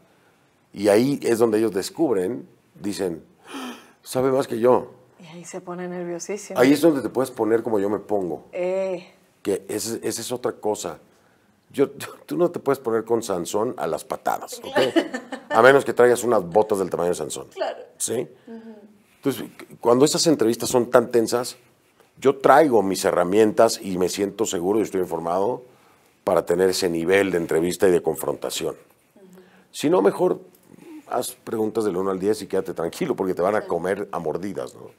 Y ahí es donde ellos descubren, dicen, ah, sabe más que yo. Y ahí se pone nerviosísimo. Ahí es donde te puedes poner como yo me pongo. Eh. Que esa es otra cosa tú no te puedes poner con Sansón a las patadas, ¿ok? A menos que traigas unas botas del tamaño de Sansón. Claro. ¿Sí? Entonces, cuando esas entrevistas son tan tensas, yo traigo mis herramientas y me siento seguro y estoy informado para tener ese nivel de entrevista y de confrontación. Si no, mejor haz preguntas del 1 al 10 y quédate tranquilo, porque te van a comer a mordidas, ¿no?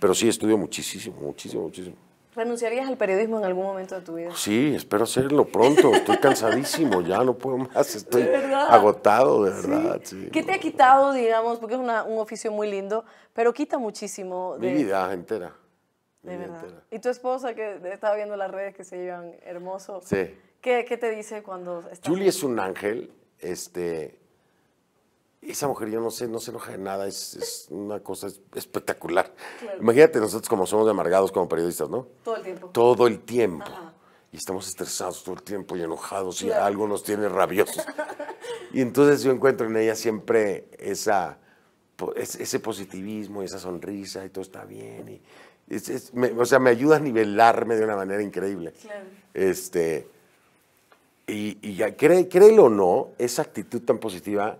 Pero sí estudio muchísimo, muchísimo, muchísimo. ¿Renunciarías al periodismo en algún momento de tu vida? Sí, espero hacerlo pronto. Estoy cansadísimo, ya no puedo más. Estoy agotado, de verdad. ¿Sí? qué te ha quitado, digamos? Porque es un oficio muy lindo, pero quita muchísimo. De... Mi vida entera. De verdad. Y tu esposa, que estaba viendo las redes que se llevan hermoso. Sí. ¿Qué, qué te dice cuando Julie es un ángel. Este, esa mujer yo no sé, no se enoja de nada, es, una cosa espectacular. Imagínate nosotros como somos amargados como periodistas, ¿no? Todo el tiempo. Todo el tiempo. Y estamos estresados todo el tiempo y enojados y algo nos tiene rabiosos. y entonces yo encuentro en ella siempre esa, ese positivismo, y esa sonrisa y todo está bien. Y, o sea, me ayuda a nivelarme de una manera increíble. Claro. Este, y, ya, créelo o no, esa actitud tan positiva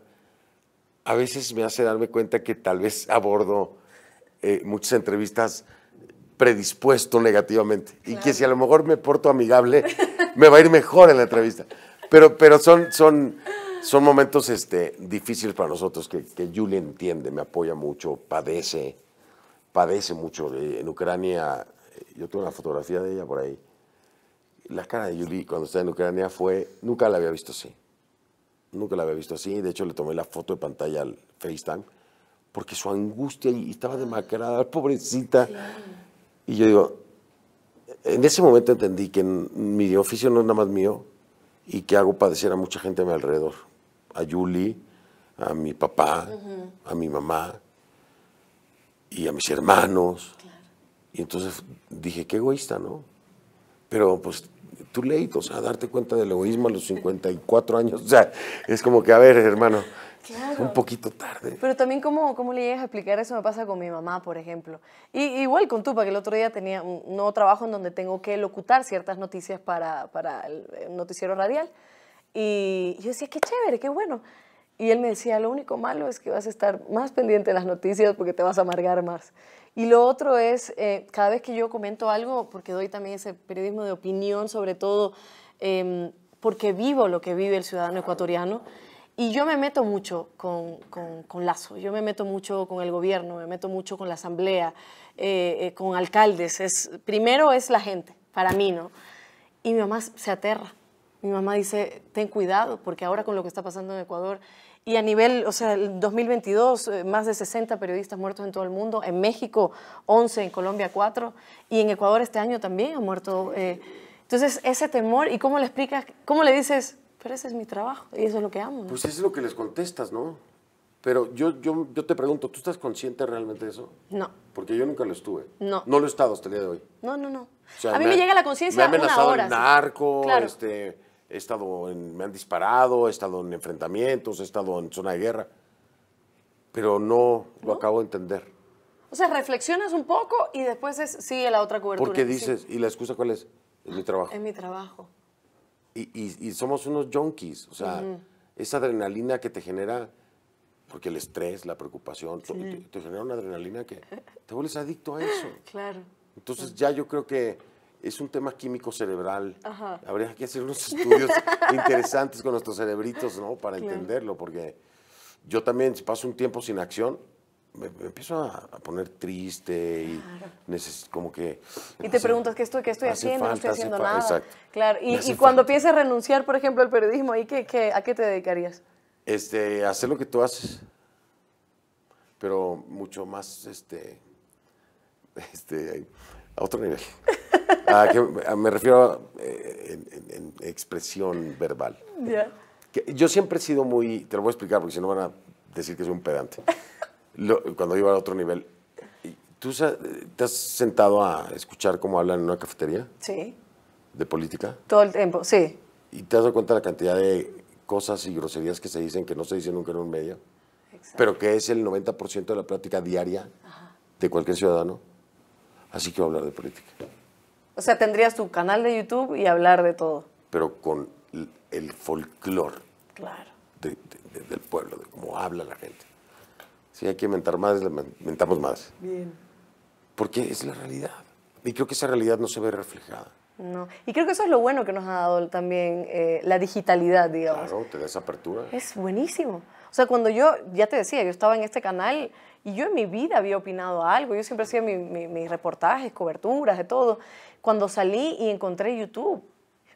a veces me hace darme cuenta que tal vez abordo eh, muchas entrevistas predispuesto negativamente y que si a lo mejor me porto amigable, me va a ir mejor en la entrevista. Pero, pero son, son, son momentos este, difíciles para nosotros que, que Julie entiende, me apoya mucho, padece, padece mucho. Eh, en Ucrania, eh, yo tengo una fotografía de ella por ahí. La cara de Julie cuando estaba en Ucrania fue, nunca la había visto así. Nunca la había visto así. De hecho, le tomé la foto de pantalla al FaceTime porque su angustia y estaba demacrada, pobrecita. Y yo digo, en ese momento entendí que mi oficio no es nada más mío y que hago padecer a mucha gente a mi alrededor. A Julie, a mi papá, a mi mamá y a mis hermanos. Y entonces dije, qué egoísta, ¿no? Pero pues Tú late, o sea, darte cuenta del egoísmo a los 54 años, o sea, es como que, a ver, hermano, Un poquito tarde. Pero también, ¿cómo, ¿cómo le llegas a explicar eso? Me pasa con mi mamá, por ejemplo. Y igual con tú, porque el otro día tenía un nuevo trabajo en donde tengo que locutar ciertas noticias para, para el eh, noticiero radial. Y yo decía, qué chévere, qué bueno. Y él me decía, lo único malo es que vas a estar más pendiente de las noticias porque te vas a amargar más. Y lo otro es, eh, cada vez que yo comento algo, porque doy también ese periodismo de opinión, sobre todo em, porque vivo lo que vive el ciudadano ecuatoriano, y yo me meto mucho con, con, con, Lazo, yo me meto mucho con el gobierno, me meto mucho con la asamblea, eh, eh, con alcaldes. Es, primero es la gente, para mí, ¿no? Y mi mamá se aterra. Mi mamá dice, ten cuidado, porque ahora con lo que está pasando en Ecuador y a nivel, o sea, el 2022, eh, más de 60 periodistas muertos en todo el mundo, en México 11, en Colombia 4, y en Ecuador este año también han muerto. Eh. Entonces, ese temor, ¿y cómo le explicas, cómo le dices, pero ese es mi trabajo y eso es lo que amo? Pues eso es lo que les contestas, ¿no? Pero yo, yo, yo te pregunto, ¿tú estás consciente realmente de eso? No. Porque yo nunca lo estuve. No. No lo he estado hasta el día de hoy. No, no, no. a mí me, llega la conciencia una hora. Me ha amenazado el narco, este he estado en, me han disparado, he estado en enfrentamientos, he estado en zona de guerra, pero no, lo acabo de entender. O sea, reflexionas un poco y después es, sigue la otra cobertura. Porque dices, ¿y la excusa cuál es? Es mi trabajo. Es mi trabajo. Y, y, somos unos junkies, o sea, esa adrenalina que te genera, porque el estrés, la preocupación, te, te genera una adrenalina que te vuelves adicto a eso. Claro. Entonces ya yo creo que es un tema químico cerebral. Habría que hacer unos estudios interesantes con nuestros cerebritos, ¿no? Para entenderlo, porque yo también, si paso un tiempo sin acción, me, empiezo a, poner triste y como que... Y te preguntas, ¿qué estoy, qué estoy haciendo? no estoy haciendo nada. Exacto. Claro, y, y cuando piensas renunciar, por ejemplo, al periodismo, ¿y qué, ¿a qué te dedicarías? Este, hacer lo que tú haces, pero mucho más, este, este, a otro nivel. ¿A me refiero eh, en, expresión verbal. yo siempre he sido muy, te lo voy a explicar porque si no van a decir que soy un pedante. cuando iba a otro nivel, ¿tú te has sentado a escuchar cómo hablan en una cafetería? Sí. ¿De política? Todo el tiempo, sí. ¿Y te has dado cuenta de la cantidad de cosas y groserías que se dicen que no se dicen nunca en un medio? Exacto. Pero que es el 90% de la plática diaria de cualquier ciudadano. Así que voy a hablar de política. O sea, tendrías tu canal de YouTube y hablar de todo. Pero con el folclore claro. del pueblo, de cómo habla la gente. Si hay que mentar más, mentamos más. Bien. Porque es la realidad. Y creo que esa realidad no se ve reflejada. No. Y creo que eso es lo bueno que nos ha dado también eh, la digitalidad, digamos. Claro, te da esa apertura. Es buenísimo. O sea, cuando yo, ya te decía, yo estaba en este canal y yo en mi vida había opinado algo. Yo siempre hacía mis reportajes, coberturas, de todo. Cuando salí y encontré YouTube,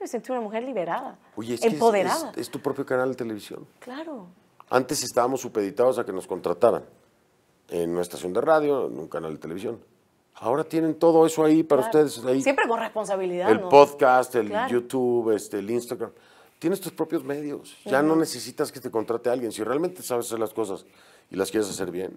me sentí una mujer liberada, Oye, es empoderada. Que es, tu propio canal de televisión. Claro. Antes estábamos supeditados a que nos contrataran en una estación de radio, en un canal de televisión. Ahora tienen todo eso ahí para ustedes. Ahí. Siempre con responsabilidad. El podcast, el YouTube, este, el Instagram. Tienes tus propios medios. Ya no necesitas que te contrate a alguien. Si realmente sabes hacer las cosas y las quieres hacer bien,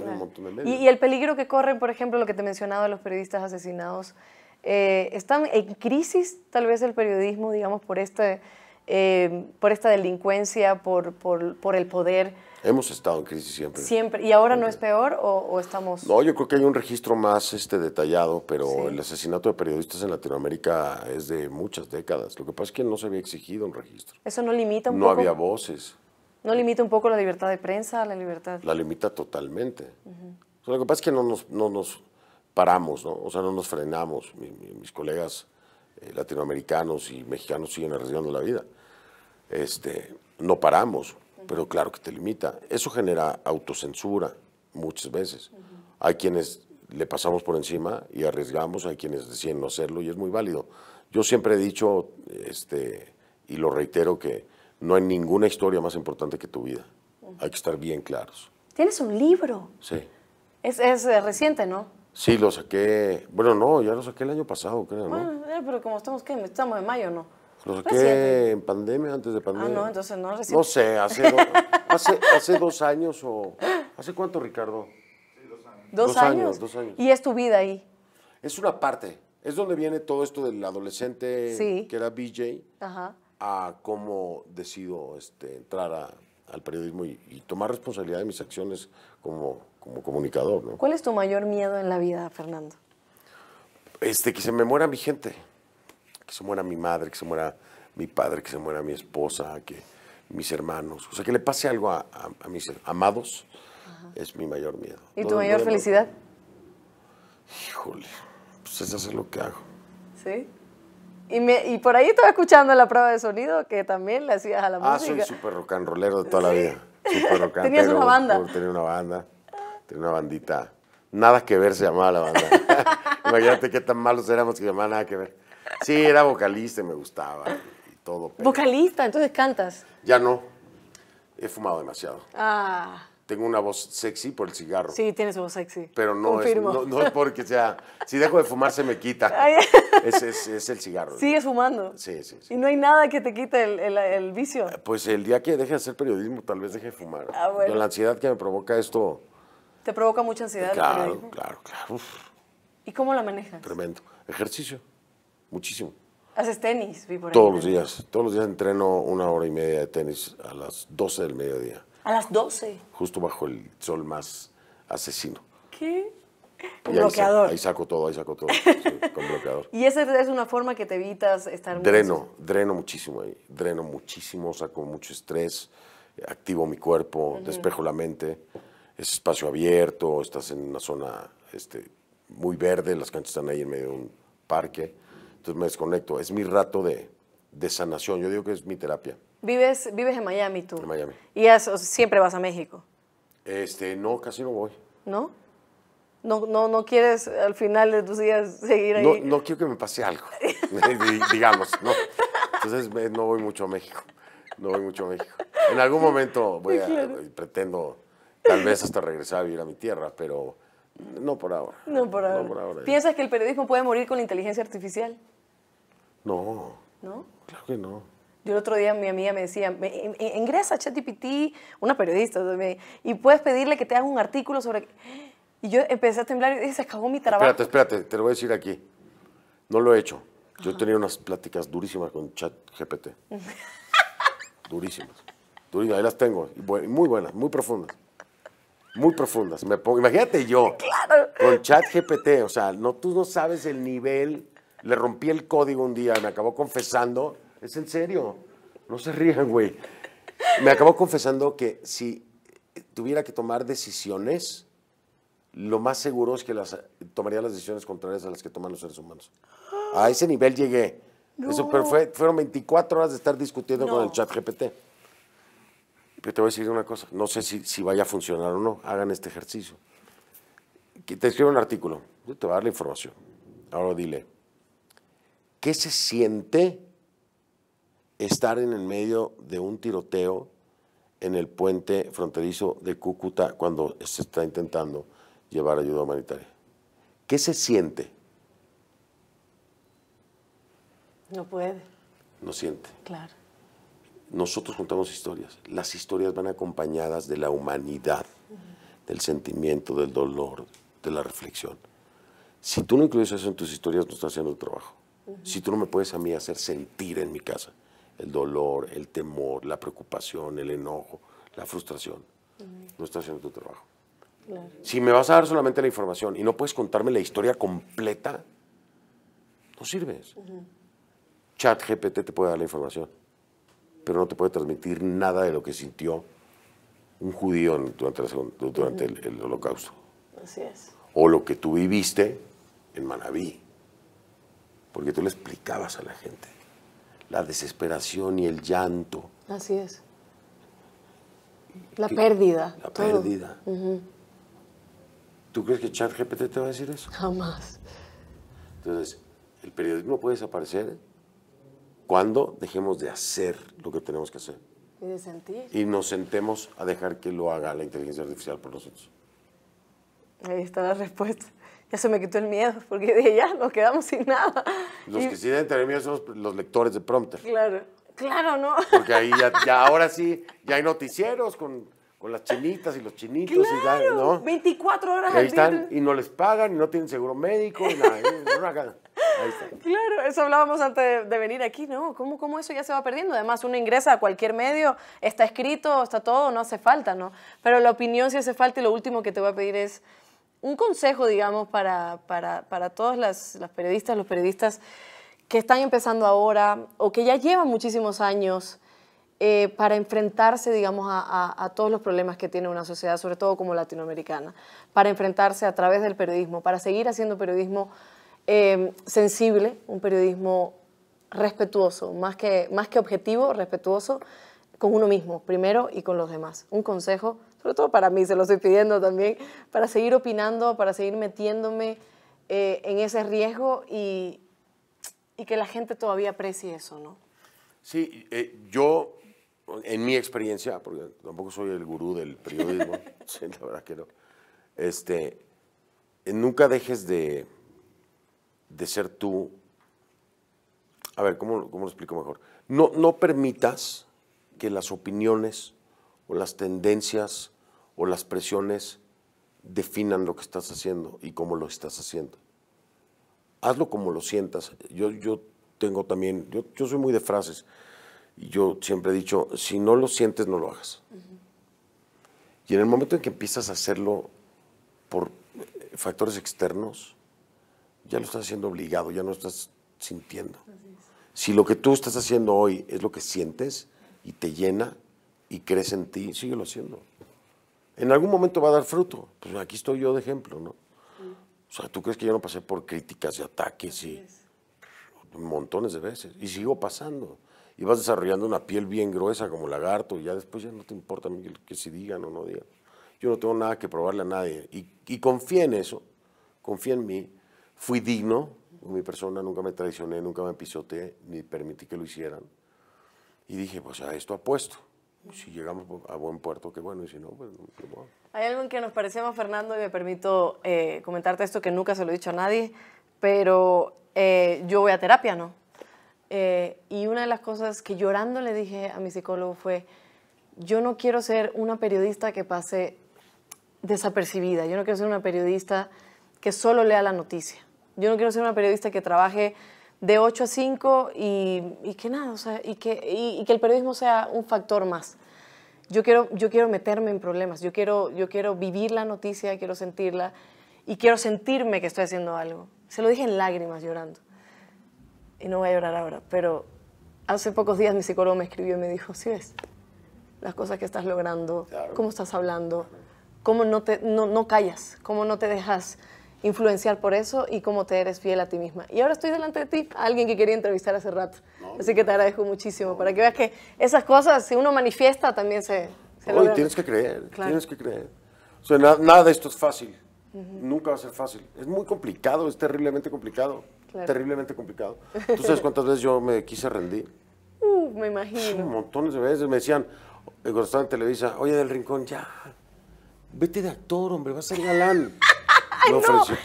un montón de medios. ¿Y, y el peligro que corren, por ejemplo, lo que te mencionaba de los periodistas asesinados eh, ¿Están en crisis tal vez el periodismo, digamos, por, este, por esta delincuencia, por, por, el poder? Hemos estado en crisis siempre. Siempre. ¿Y ahora no es peor o, estamos...? No, yo creo que hay un registro más este, detallado, pero el asesinato de periodistas en Latinoamérica es de muchas décadas. Lo que pasa es que no se había exigido un registro. ¿Eso no limita un no poco? No había voces. ¿No limita un poco la libertad de prensa, la libertad? La limita totalmente. lo que pasa es que no no nos paramos, ¿no? o sea, no nos frenamos. mis colegas eh, latinoamericanos y mexicanos siguen arriesgando la vida. Este, no paramos, pero claro que te limita. Eso genera autocensura muchas veces. Hay quienes le pasamos por encima y arriesgamos, hay quienes deciden no hacerlo y es muy válido. Yo siempre he dicho, este, y lo reitero, que no hay ninguna historia más importante que tu vida. Hay que estar bien claros. Tienes un libro. Sí. es reciente, ¿no? Sí, lo saqué. Bueno, no, ya lo saqué el año pasado, creo, ¿no? Bueno, eh, pero como estamos, ¿qué? Estamos en mayo, ¿no? Lo saqué en pandemia, antes de pandemia. Ah, no, entonces no recién. No sé, hace, dos años o... ¿Hace cuánto, Ricardo? Sí, dos años. ¿Dos, años? Dos años. ¿Y es tu vida ahí? Es una parte. Es donde viene todo esto del adolescente que era BJ a cómo decido este, entrar al periodismo y tomar responsabilidad de mis acciones como como comunicador. ¿no? ¿Cuál es tu mayor miedo en la vida, Fernando? Este, que se me muera mi gente, que se muera mi madre, que se muera mi padre, que se muera mi esposa, que mis hermanos, o sea, que le pase algo a, mis amados, es mi mayor miedo. ¿Y tu mayor felicidad? Híjole, pues eso es lo que hago. ¿Sí? Y, me, y, por ahí estaba escuchando la prueba de sonido que también le hacías a la música. Ah, soy súper rock de toda la vida. Tenías una banda. Tenía una banda. Este, una bandita. Nada que ver se llamaba la banda. Imagínate qué tan malos éramos que llamaba nada que ver. Sí, era vocalista y me gustaba y, todo. Vocalista, entonces cantas. Ya no. He fumado demasiado. Ah. Tengo una voz sexy por el cigarro. sí, tienes voz sexy. Pero no es, porque sea. Si dejo de fumar, se me quita. Es, el cigarro. Sigues fumando. Sí, sí, Y no hay nada que te quite el, vicio. Pues el día que deje de hacer periodismo, tal vez deje de fumar. Ah, la ansiedad que me provoca esto, ¿Te provoca mucha ansiedad? Claro, claro, claro. ¿Y cómo la manejas? Tremendo. Ejercicio, muchísimo. ¿Haces tenis? todos los días, todos los días entreno una hora y media de tenis a las 12 del mediodía. ¿A las 12? Justo bajo el sol más asesino. ¿Qué? Con bloqueador. Ahí, saco todo, ahí saco todo. con bloqueador. ¿Y esa es una forma que te evitas estar... Dreno, dreno muchísimo ahí. Dreno muchísimo, saco mucho estrés, activo mi cuerpo, despejo la mente es espacio abierto, estás en una zona este, muy verde, las canchas están ahí en medio de un parque. Entonces me desconecto. Es mi rato de, sanación. Yo digo que es mi terapia. ¿Vives, vives en Miami tú? En Miami. ¿Y siempre vas a México? Este, no, casi no voy. ¿No? No, no, no quieres al final de tus días seguir ahí. No, no quiero que me pase algo, digamos. ¿no? Entonces no voy mucho a México. No voy mucho a México. En algún momento voy a, pretendo Tal vez hasta regresar a vivir a mi tierra, pero no por ahora. No por ahora. ¿Piensas que el periodismo puede morir con la inteligencia artificial? No. ¿No? Claro que no. Yo el otro día mi amiga me decía, ingresa a ChatGPT, una periodista, y puedes pedirle que te haga un artículo sobre... Y yo empecé a temblar y dije, se acabó mi trabajo. Espérate, espérate, te lo voy a decir aquí. No lo he hecho. Yo he tenido unas pláticas durísimas con ChatGPT. durísimas. Durísimas, ahí las tengo. Muy buenas, muy profundas muy profundas. Me imagínate yo, con chat GPT, o sea, no, tú no sabes el nivel. Le rompí el código un día, me acabó confesando. Es en serio, no se rían, güey. Me acabó confesando que si tuviera que tomar decisiones, lo más seguro es que las, tomaría las decisiones contrarias a las que toman los seres humanos. A ese nivel llegué. pero fueron 24 horas de estar discutiendo con el chat GPT te voy a decir una cosa, no sé si, vaya a funcionar o no, hagan este ejercicio. te escribo un artículo, yo te voy a dar la información. Ahora dile, ¿qué se siente estar en el medio de un tiroteo en el puente fronterizo de Cúcuta cuando se está intentando llevar ayuda humanitaria? ¿Qué se siente? No puede. No siente. Claro nosotros contamos historias. Las historias van acompañadas de la humanidad, del sentimiento, del dolor, de la reflexión. Si tú no incluyes eso en tus historias, no estás haciendo el trabajo. Si tú no me puedes a mí hacer sentir en mi casa el dolor, el temor, la preocupación, el enojo, la frustración, no estás haciendo tu trabajo. Si me vas a dar solamente la información y no puedes contarme la historia completa, no sirves. Chat GPT te puede dar la información pero no te puede transmitir nada de lo que sintió un judío durante, el, holocausto. Así es. O lo que tú viviste en Manabí, porque tú le explicabas a la gente la desesperación y el llanto. Así es. La pérdida. La pérdida. ¿Tú crees que ChatGPT te va a decir eso? Jamás. Entonces, el periodismo puede desaparecer cuando dejemos de hacer lo que tenemos que hacer. Y de sentir. Y nos sentemos a dejar que lo haga la inteligencia artificial por nosotros. Ahí está la respuesta. Ya se me quitó el miedo, porque de ya nos quedamos sin nada. Los que sí deben tener miedo son los, lectores de prompter. Claro, claro, ¿no? Porque ahí ya, ahora sí, ya hay noticieros con, con las chinitas y los chinitos y ya, ¿no? 24 horas y ahí al día. están, y no les pagan, y no tienen seguro médico, y nada, Claro, eso hablábamos antes de, venir aquí, ¿no? ¿Cómo, ¿Cómo, eso ya se va perdiendo? Además, uno ingresa a cualquier medio, está escrito, está todo, no hace falta, ¿no? Pero la opinión sí hace falta y lo último que te voy a pedir es un consejo, digamos, para, para, para todas las, periodistas, los periodistas que están empezando ahora o que ya llevan muchísimos años eh, para enfrentarse, digamos, a, todos los problemas que tiene una sociedad, sobre todo como latinoamericana, para enfrentarse a través del periodismo, para seguir haciendo periodismo eh, sensible, un periodismo respetuoso, más que, más que objetivo, respetuoso con uno mismo primero y con los demás. Un consejo, sobre todo para mí, se lo estoy pidiendo también, para seguir opinando, para seguir metiéndome eh, en ese riesgo y, que la gente todavía aprecie eso, ¿no? Sí, eh, yo, en mi experiencia, porque tampoco soy el gurú del periodismo, la verdad que no, este, nunca dejes de de ser tú, a ver, ¿cómo, lo explico mejor? No, no permitas que las opiniones o las tendencias o las presiones definan lo que estás haciendo y cómo lo estás haciendo. Hazlo como lo sientas. Yo, yo tengo también, yo, soy muy de frases y yo siempre he dicho, si no lo sientes, no lo hagas. Y en el momento en que empiezas a hacerlo por factores externos, ya lo estás haciendo obligado, ya no estás sintiendo. Si lo que tú estás haciendo hoy es lo que sientes y te llena y crees en ti, síguelo haciendo. En algún momento va a dar fruto. Pues aquí estoy yo de ejemplo, ¿no? O sea, ¿tú crees que yo no pasé por críticas y ataques y montones de veces? Y sigo pasando. Y vas desarrollando una piel bien gruesa como lagarto y ya después ya no te importa que si digan o no digan. Yo no tengo nada que probarle a nadie. Y, y confía en eso, confía en mí Fui digno mi persona, nunca me traicioné, nunca me pisoteé, ni permití que lo hicieran. Y dije, pues a esto apuesto. Si llegamos a buen puerto, qué bueno, y si no, pues no. Hay algo en que nos parecemos, Fernando, y me permito eh, comentarte esto que nunca se lo he dicho a nadie, pero eh, yo voy a terapia, ¿no? Eh, y una de las cosas que llorando le dije a mi psicólogo fue, yo no quiero ser una periodista que pase desapercibida, yo no quiero ser una periodista que solo lea la noticia. Yo no quiero ser una periodista que trabaje de 8 a 5 y, que nada, o sea, y que, que el periodismo sea un factor más. Yo quiero, yo quiero meterme en problemas, yo quiero, yo quiero vivir la noticia, quiero sentirla y quiero sentirme que estoy haciendo algo. Se lo dije en lágrimas llorando. Y no voy a llorar ahora, pero hace pocos días mi psicólogo me escribió y me dijo, sí ves, las cosas que estás logrando, cómo estás hablando, cómo no, te, no, no callas, cómo no te dejas influenciar por eso y cómo te eres fiel a ti misma. Y ahora estoy delante de ti, alguien que quería entrevistar hace rato. Así que te agradezco muchísimo, para que veas que esas cosas, si uno manifiesta, también se... se tienes que creer, tienes que creer. O sea, nada de esto es fácil, nunca va a ser fácil. Es muy complicado, es terriblemente complicado, terriblemente complicado. ¿Tú sabes cuántas veces yo me quise rendir? Uh, me imagino. Montones de veces me decían, el eh, constante le Televisa, oye, del Rincón, ya, vete de actor, hombre, vas a ser galán. no, te lo juro.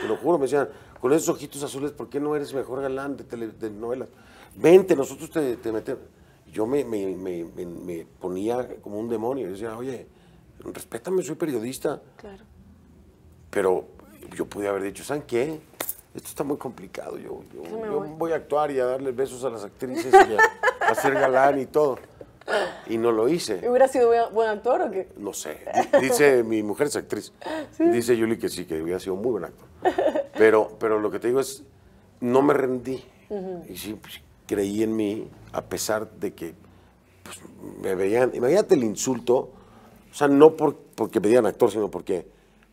Te lo juro, me decían, con esos ojitos azules, ¿por qué no eres mejor galán de, novelas? Vente, nosotros te, te metemos. Yo me, me, ponía como un demonio. Yo decía, oye, respétame, soy periodista. Claro. Pero yo pude haber dicho, ¿saben qué? Esto está muy complicado. Yo, voy? a actuar y a darle besos a las actrices y a, a ser galán y todo. Y no lo hice. ¿Hubiera sido buen, actor o qué? No sé. Dice, mi mujer es actriz. Dice Julie que sí, que hubiera sido muy buen actor. Pero, pero lo que te digo es, no me rendí. Y sí, pues, creí en mí, a pesar de que pues, me veían. Imagínate el insulto. O sea, no porque me digan actor, sino porque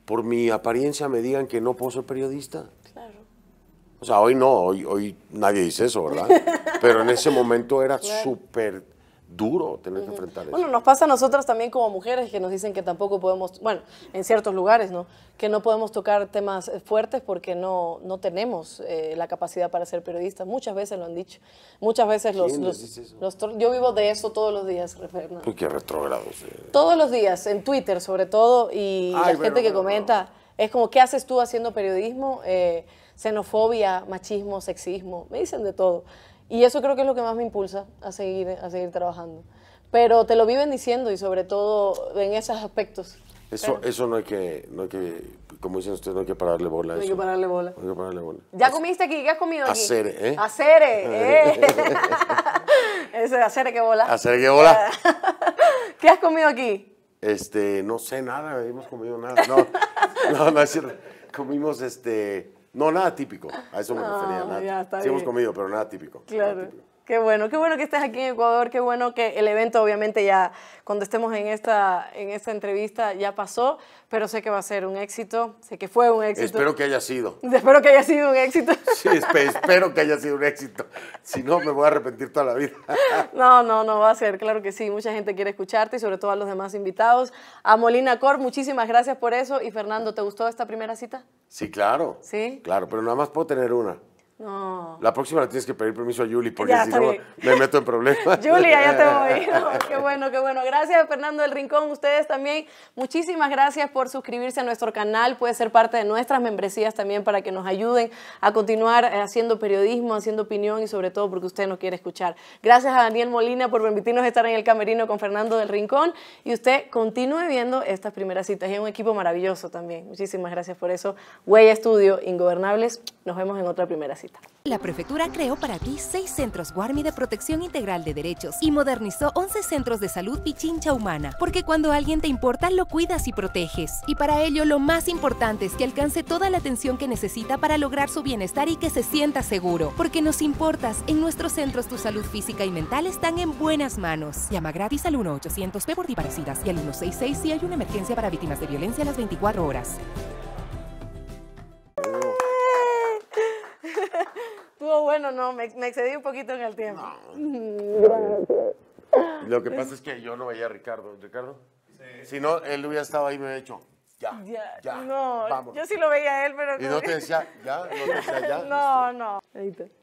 por mi apariencia me digan que no puedo ser periodista. Claro. O sea, hoy no, hoy, hoy nadie dice eso, ¿verdad? Pero en ese momento era súper duro tener que enfrentar eso. Bueno, nos pasa a nosotras también como mujeres que nos dicen que tampoco podemos, bueno, en ciertos lugares, ¿no? Que no podemos tocar temas eh, fuertes porque no, no tenemos eh, la capacidad para ser periodistas. Muchas veces lo han dicho. Muchas veces los, Yo vivo de eso todos los días, Uy, qué retrogrado. Eh. Todos los días, en Twitter sobre todo, y la gente que comenta, es como, ¿qué haces tú haciendo periodismo? xenofobia, machismo, sexismo, me dicen de todo. Y eso creo que es lo que más me impulsa a seguir, a seguir trabajando. Pero te lo viven diciendo y sobre todo en esos aspectos. Eso, eso no hay que, no hay que, como dicen ustedes, no hay que pararle bola. No hay que pararle bola. No hay que pararle bola. ¿Ya comiste aquí? ¿Qué has comido aquí? Acere, ¿eh? Acere, ¿eh? acere que bola. Acere que bola. ¿Qué has comido aquí? Este, no sé nada, hemos comido nada. No, no, no es cierto. Comimos este no, nada típico. A eso me refería. Ah, nada. sí hemos comido, pero nada típico. Claro. Nada típico. Qué bueno, qué bueno que estés aquí en Ecuador, qué bueno que el evento obviamente ya cuando estemos en esta, en esta entrevista ya pasó, pero sé que va a ser un éxito, sé que fue un éxito. Espero que haya sido. Espero que haya sido un éxito. Sí, espero que haya sido un éxito, si no me voy a arrepentir toda la vida. No, no, no va a ser, claro que sí, mucha gente quiere escucharte y sobre todo a los demás invitados. A Molina Cor, muchísimas gracias por eso y Fernando, ¿te gustó esta primera cita? Sí, claro. Sí. Claro, pero nada más puedo tener una. La próxima la tienes que pedir permiso a Yuli, porque si no me meto en problemas. Yuli ya te voy. qué bueno, qué bueno. Gracias, Fernando del Rincón. Ustedes también, muchísimas gracias por suscribirse a nuestro canal. Puede ser parte de nuestras membresías también para que nos ayuden a continuar eh, haciendo periodismo, haciendo opinión y sobre todo porque usted nos quiere escuchar. Gracias a Daniel Molina por permitirnos estar en el camerino con Fernando del Rincón y usted continúe viendo estas primeras citas. es un equipo maravilloso también. Muchísimas gracias por eso. Huella Estudio, Ingobernables. Nos vemos en otra primera cita. La Prefectura creó para ti seis centros Guarmi de protección integral de derechos y modernizó 11 centros de salud Pichincha Humana, porque cuando alguien te importa lo cuidas y proteges. Y para ello lo más importante es que alcance toda la atención que necesita para lograr su bienestar y que se sienta seguro, porque nos importas, en nuestros centros tu salud física y mental están en buenas manos. Llama gratis al 1-800-P por Diparecidas y al 166 si hay una emergencia para víctimas de violencia a las 24 horas. Oh. Estuvo bueno, no, me, excedí un poquito en el tiempo. Lo que pasa es que yo no veía a Ricardo. ¿Ricardo? Si no, él hubiera estado ahí y me hubiera dicho, ya, ya, ya no, vamos. Yo sí lo veía a él, pero... Y no te decía, ya, no te decía, ya. No, no.